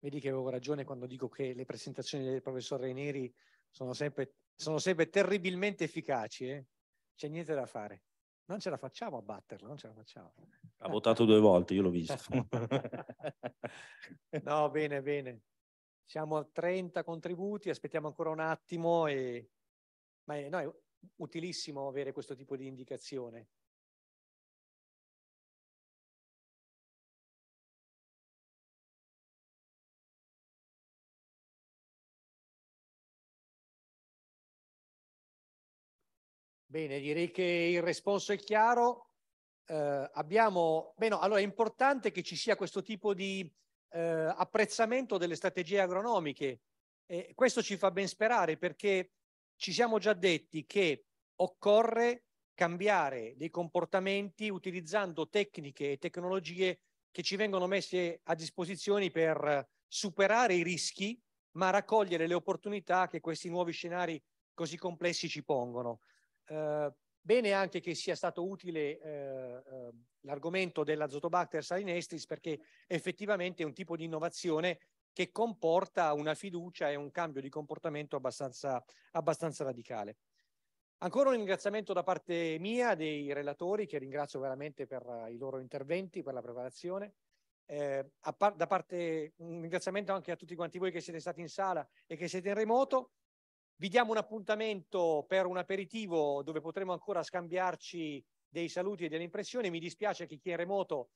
Speaker 2: vedi che avevo ragione quando dico che le presentazioni
Speaker 1: del professor Reineri sono sempre sono sempre terribilmente efficaci, eh? c'è niente da fare. Non ce la facciamo a batterlo, non ce la facciamo.
Speaker 7: Ha votato due volte, io l'ho visto.
Speaker 1: no, bene, bene. Siamo a 30
Speaker 2: contributi, aspettiamo ancora un attimo. E... Ma è, no, è utilissimo avere questo tipo di indicazione. Bene, direi che il risponso è chiaro. Eh, abbiamo, beh, allora è importante
Speaker 1: che ci sia questo tipo di eh, apprezzamento delle strategie agronomiche. Eh, questo ci fa ben sperare perché ci siamo già detti che occorre cambiare dei comportamenti utilizzando tecniche e tecnologie che ci vengono messe a disposizione per superare i rischi, ma raccogliere le opportunità che questi nuovi scenari così complessi ci pongono. Eh, bene anche che sia stato utile eh, eh l'argomento dell'azotobacter salinestris perché effettivamente è un tipo di innovazione che comporta una fiducia e un cambio di comportamento abbastanza, abbastanza radicale. Ancora un ringraziamento da parte mia dei relatori che ringrazio veramente per eh, i loro interventi, per la preparazione. Eh, par- da parte un ringraziamento anche a tutti quanti voi che siete stati in sala e che siete in remoto. Vi diamo un appuntamento per un aperitivo dove potremo ancora scambiarci dei saluti e delle impressioni. Mi dispiace che chi è remoto,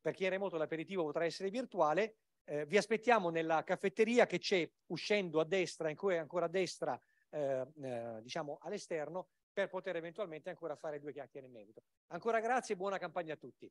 Speaker 1: per chi è remoto l'aperitivo potrà essere virtuale. Eh, vi aspettiamo nella caffetteria che c'è uscendo a destra, in cui è ancora a destra, eh, eh, diciamo all'esterno, per poter eventualmente
Speaker 2: ancora fare due chiacchiere in merito. Ancora grazie e buona campagna a tutti.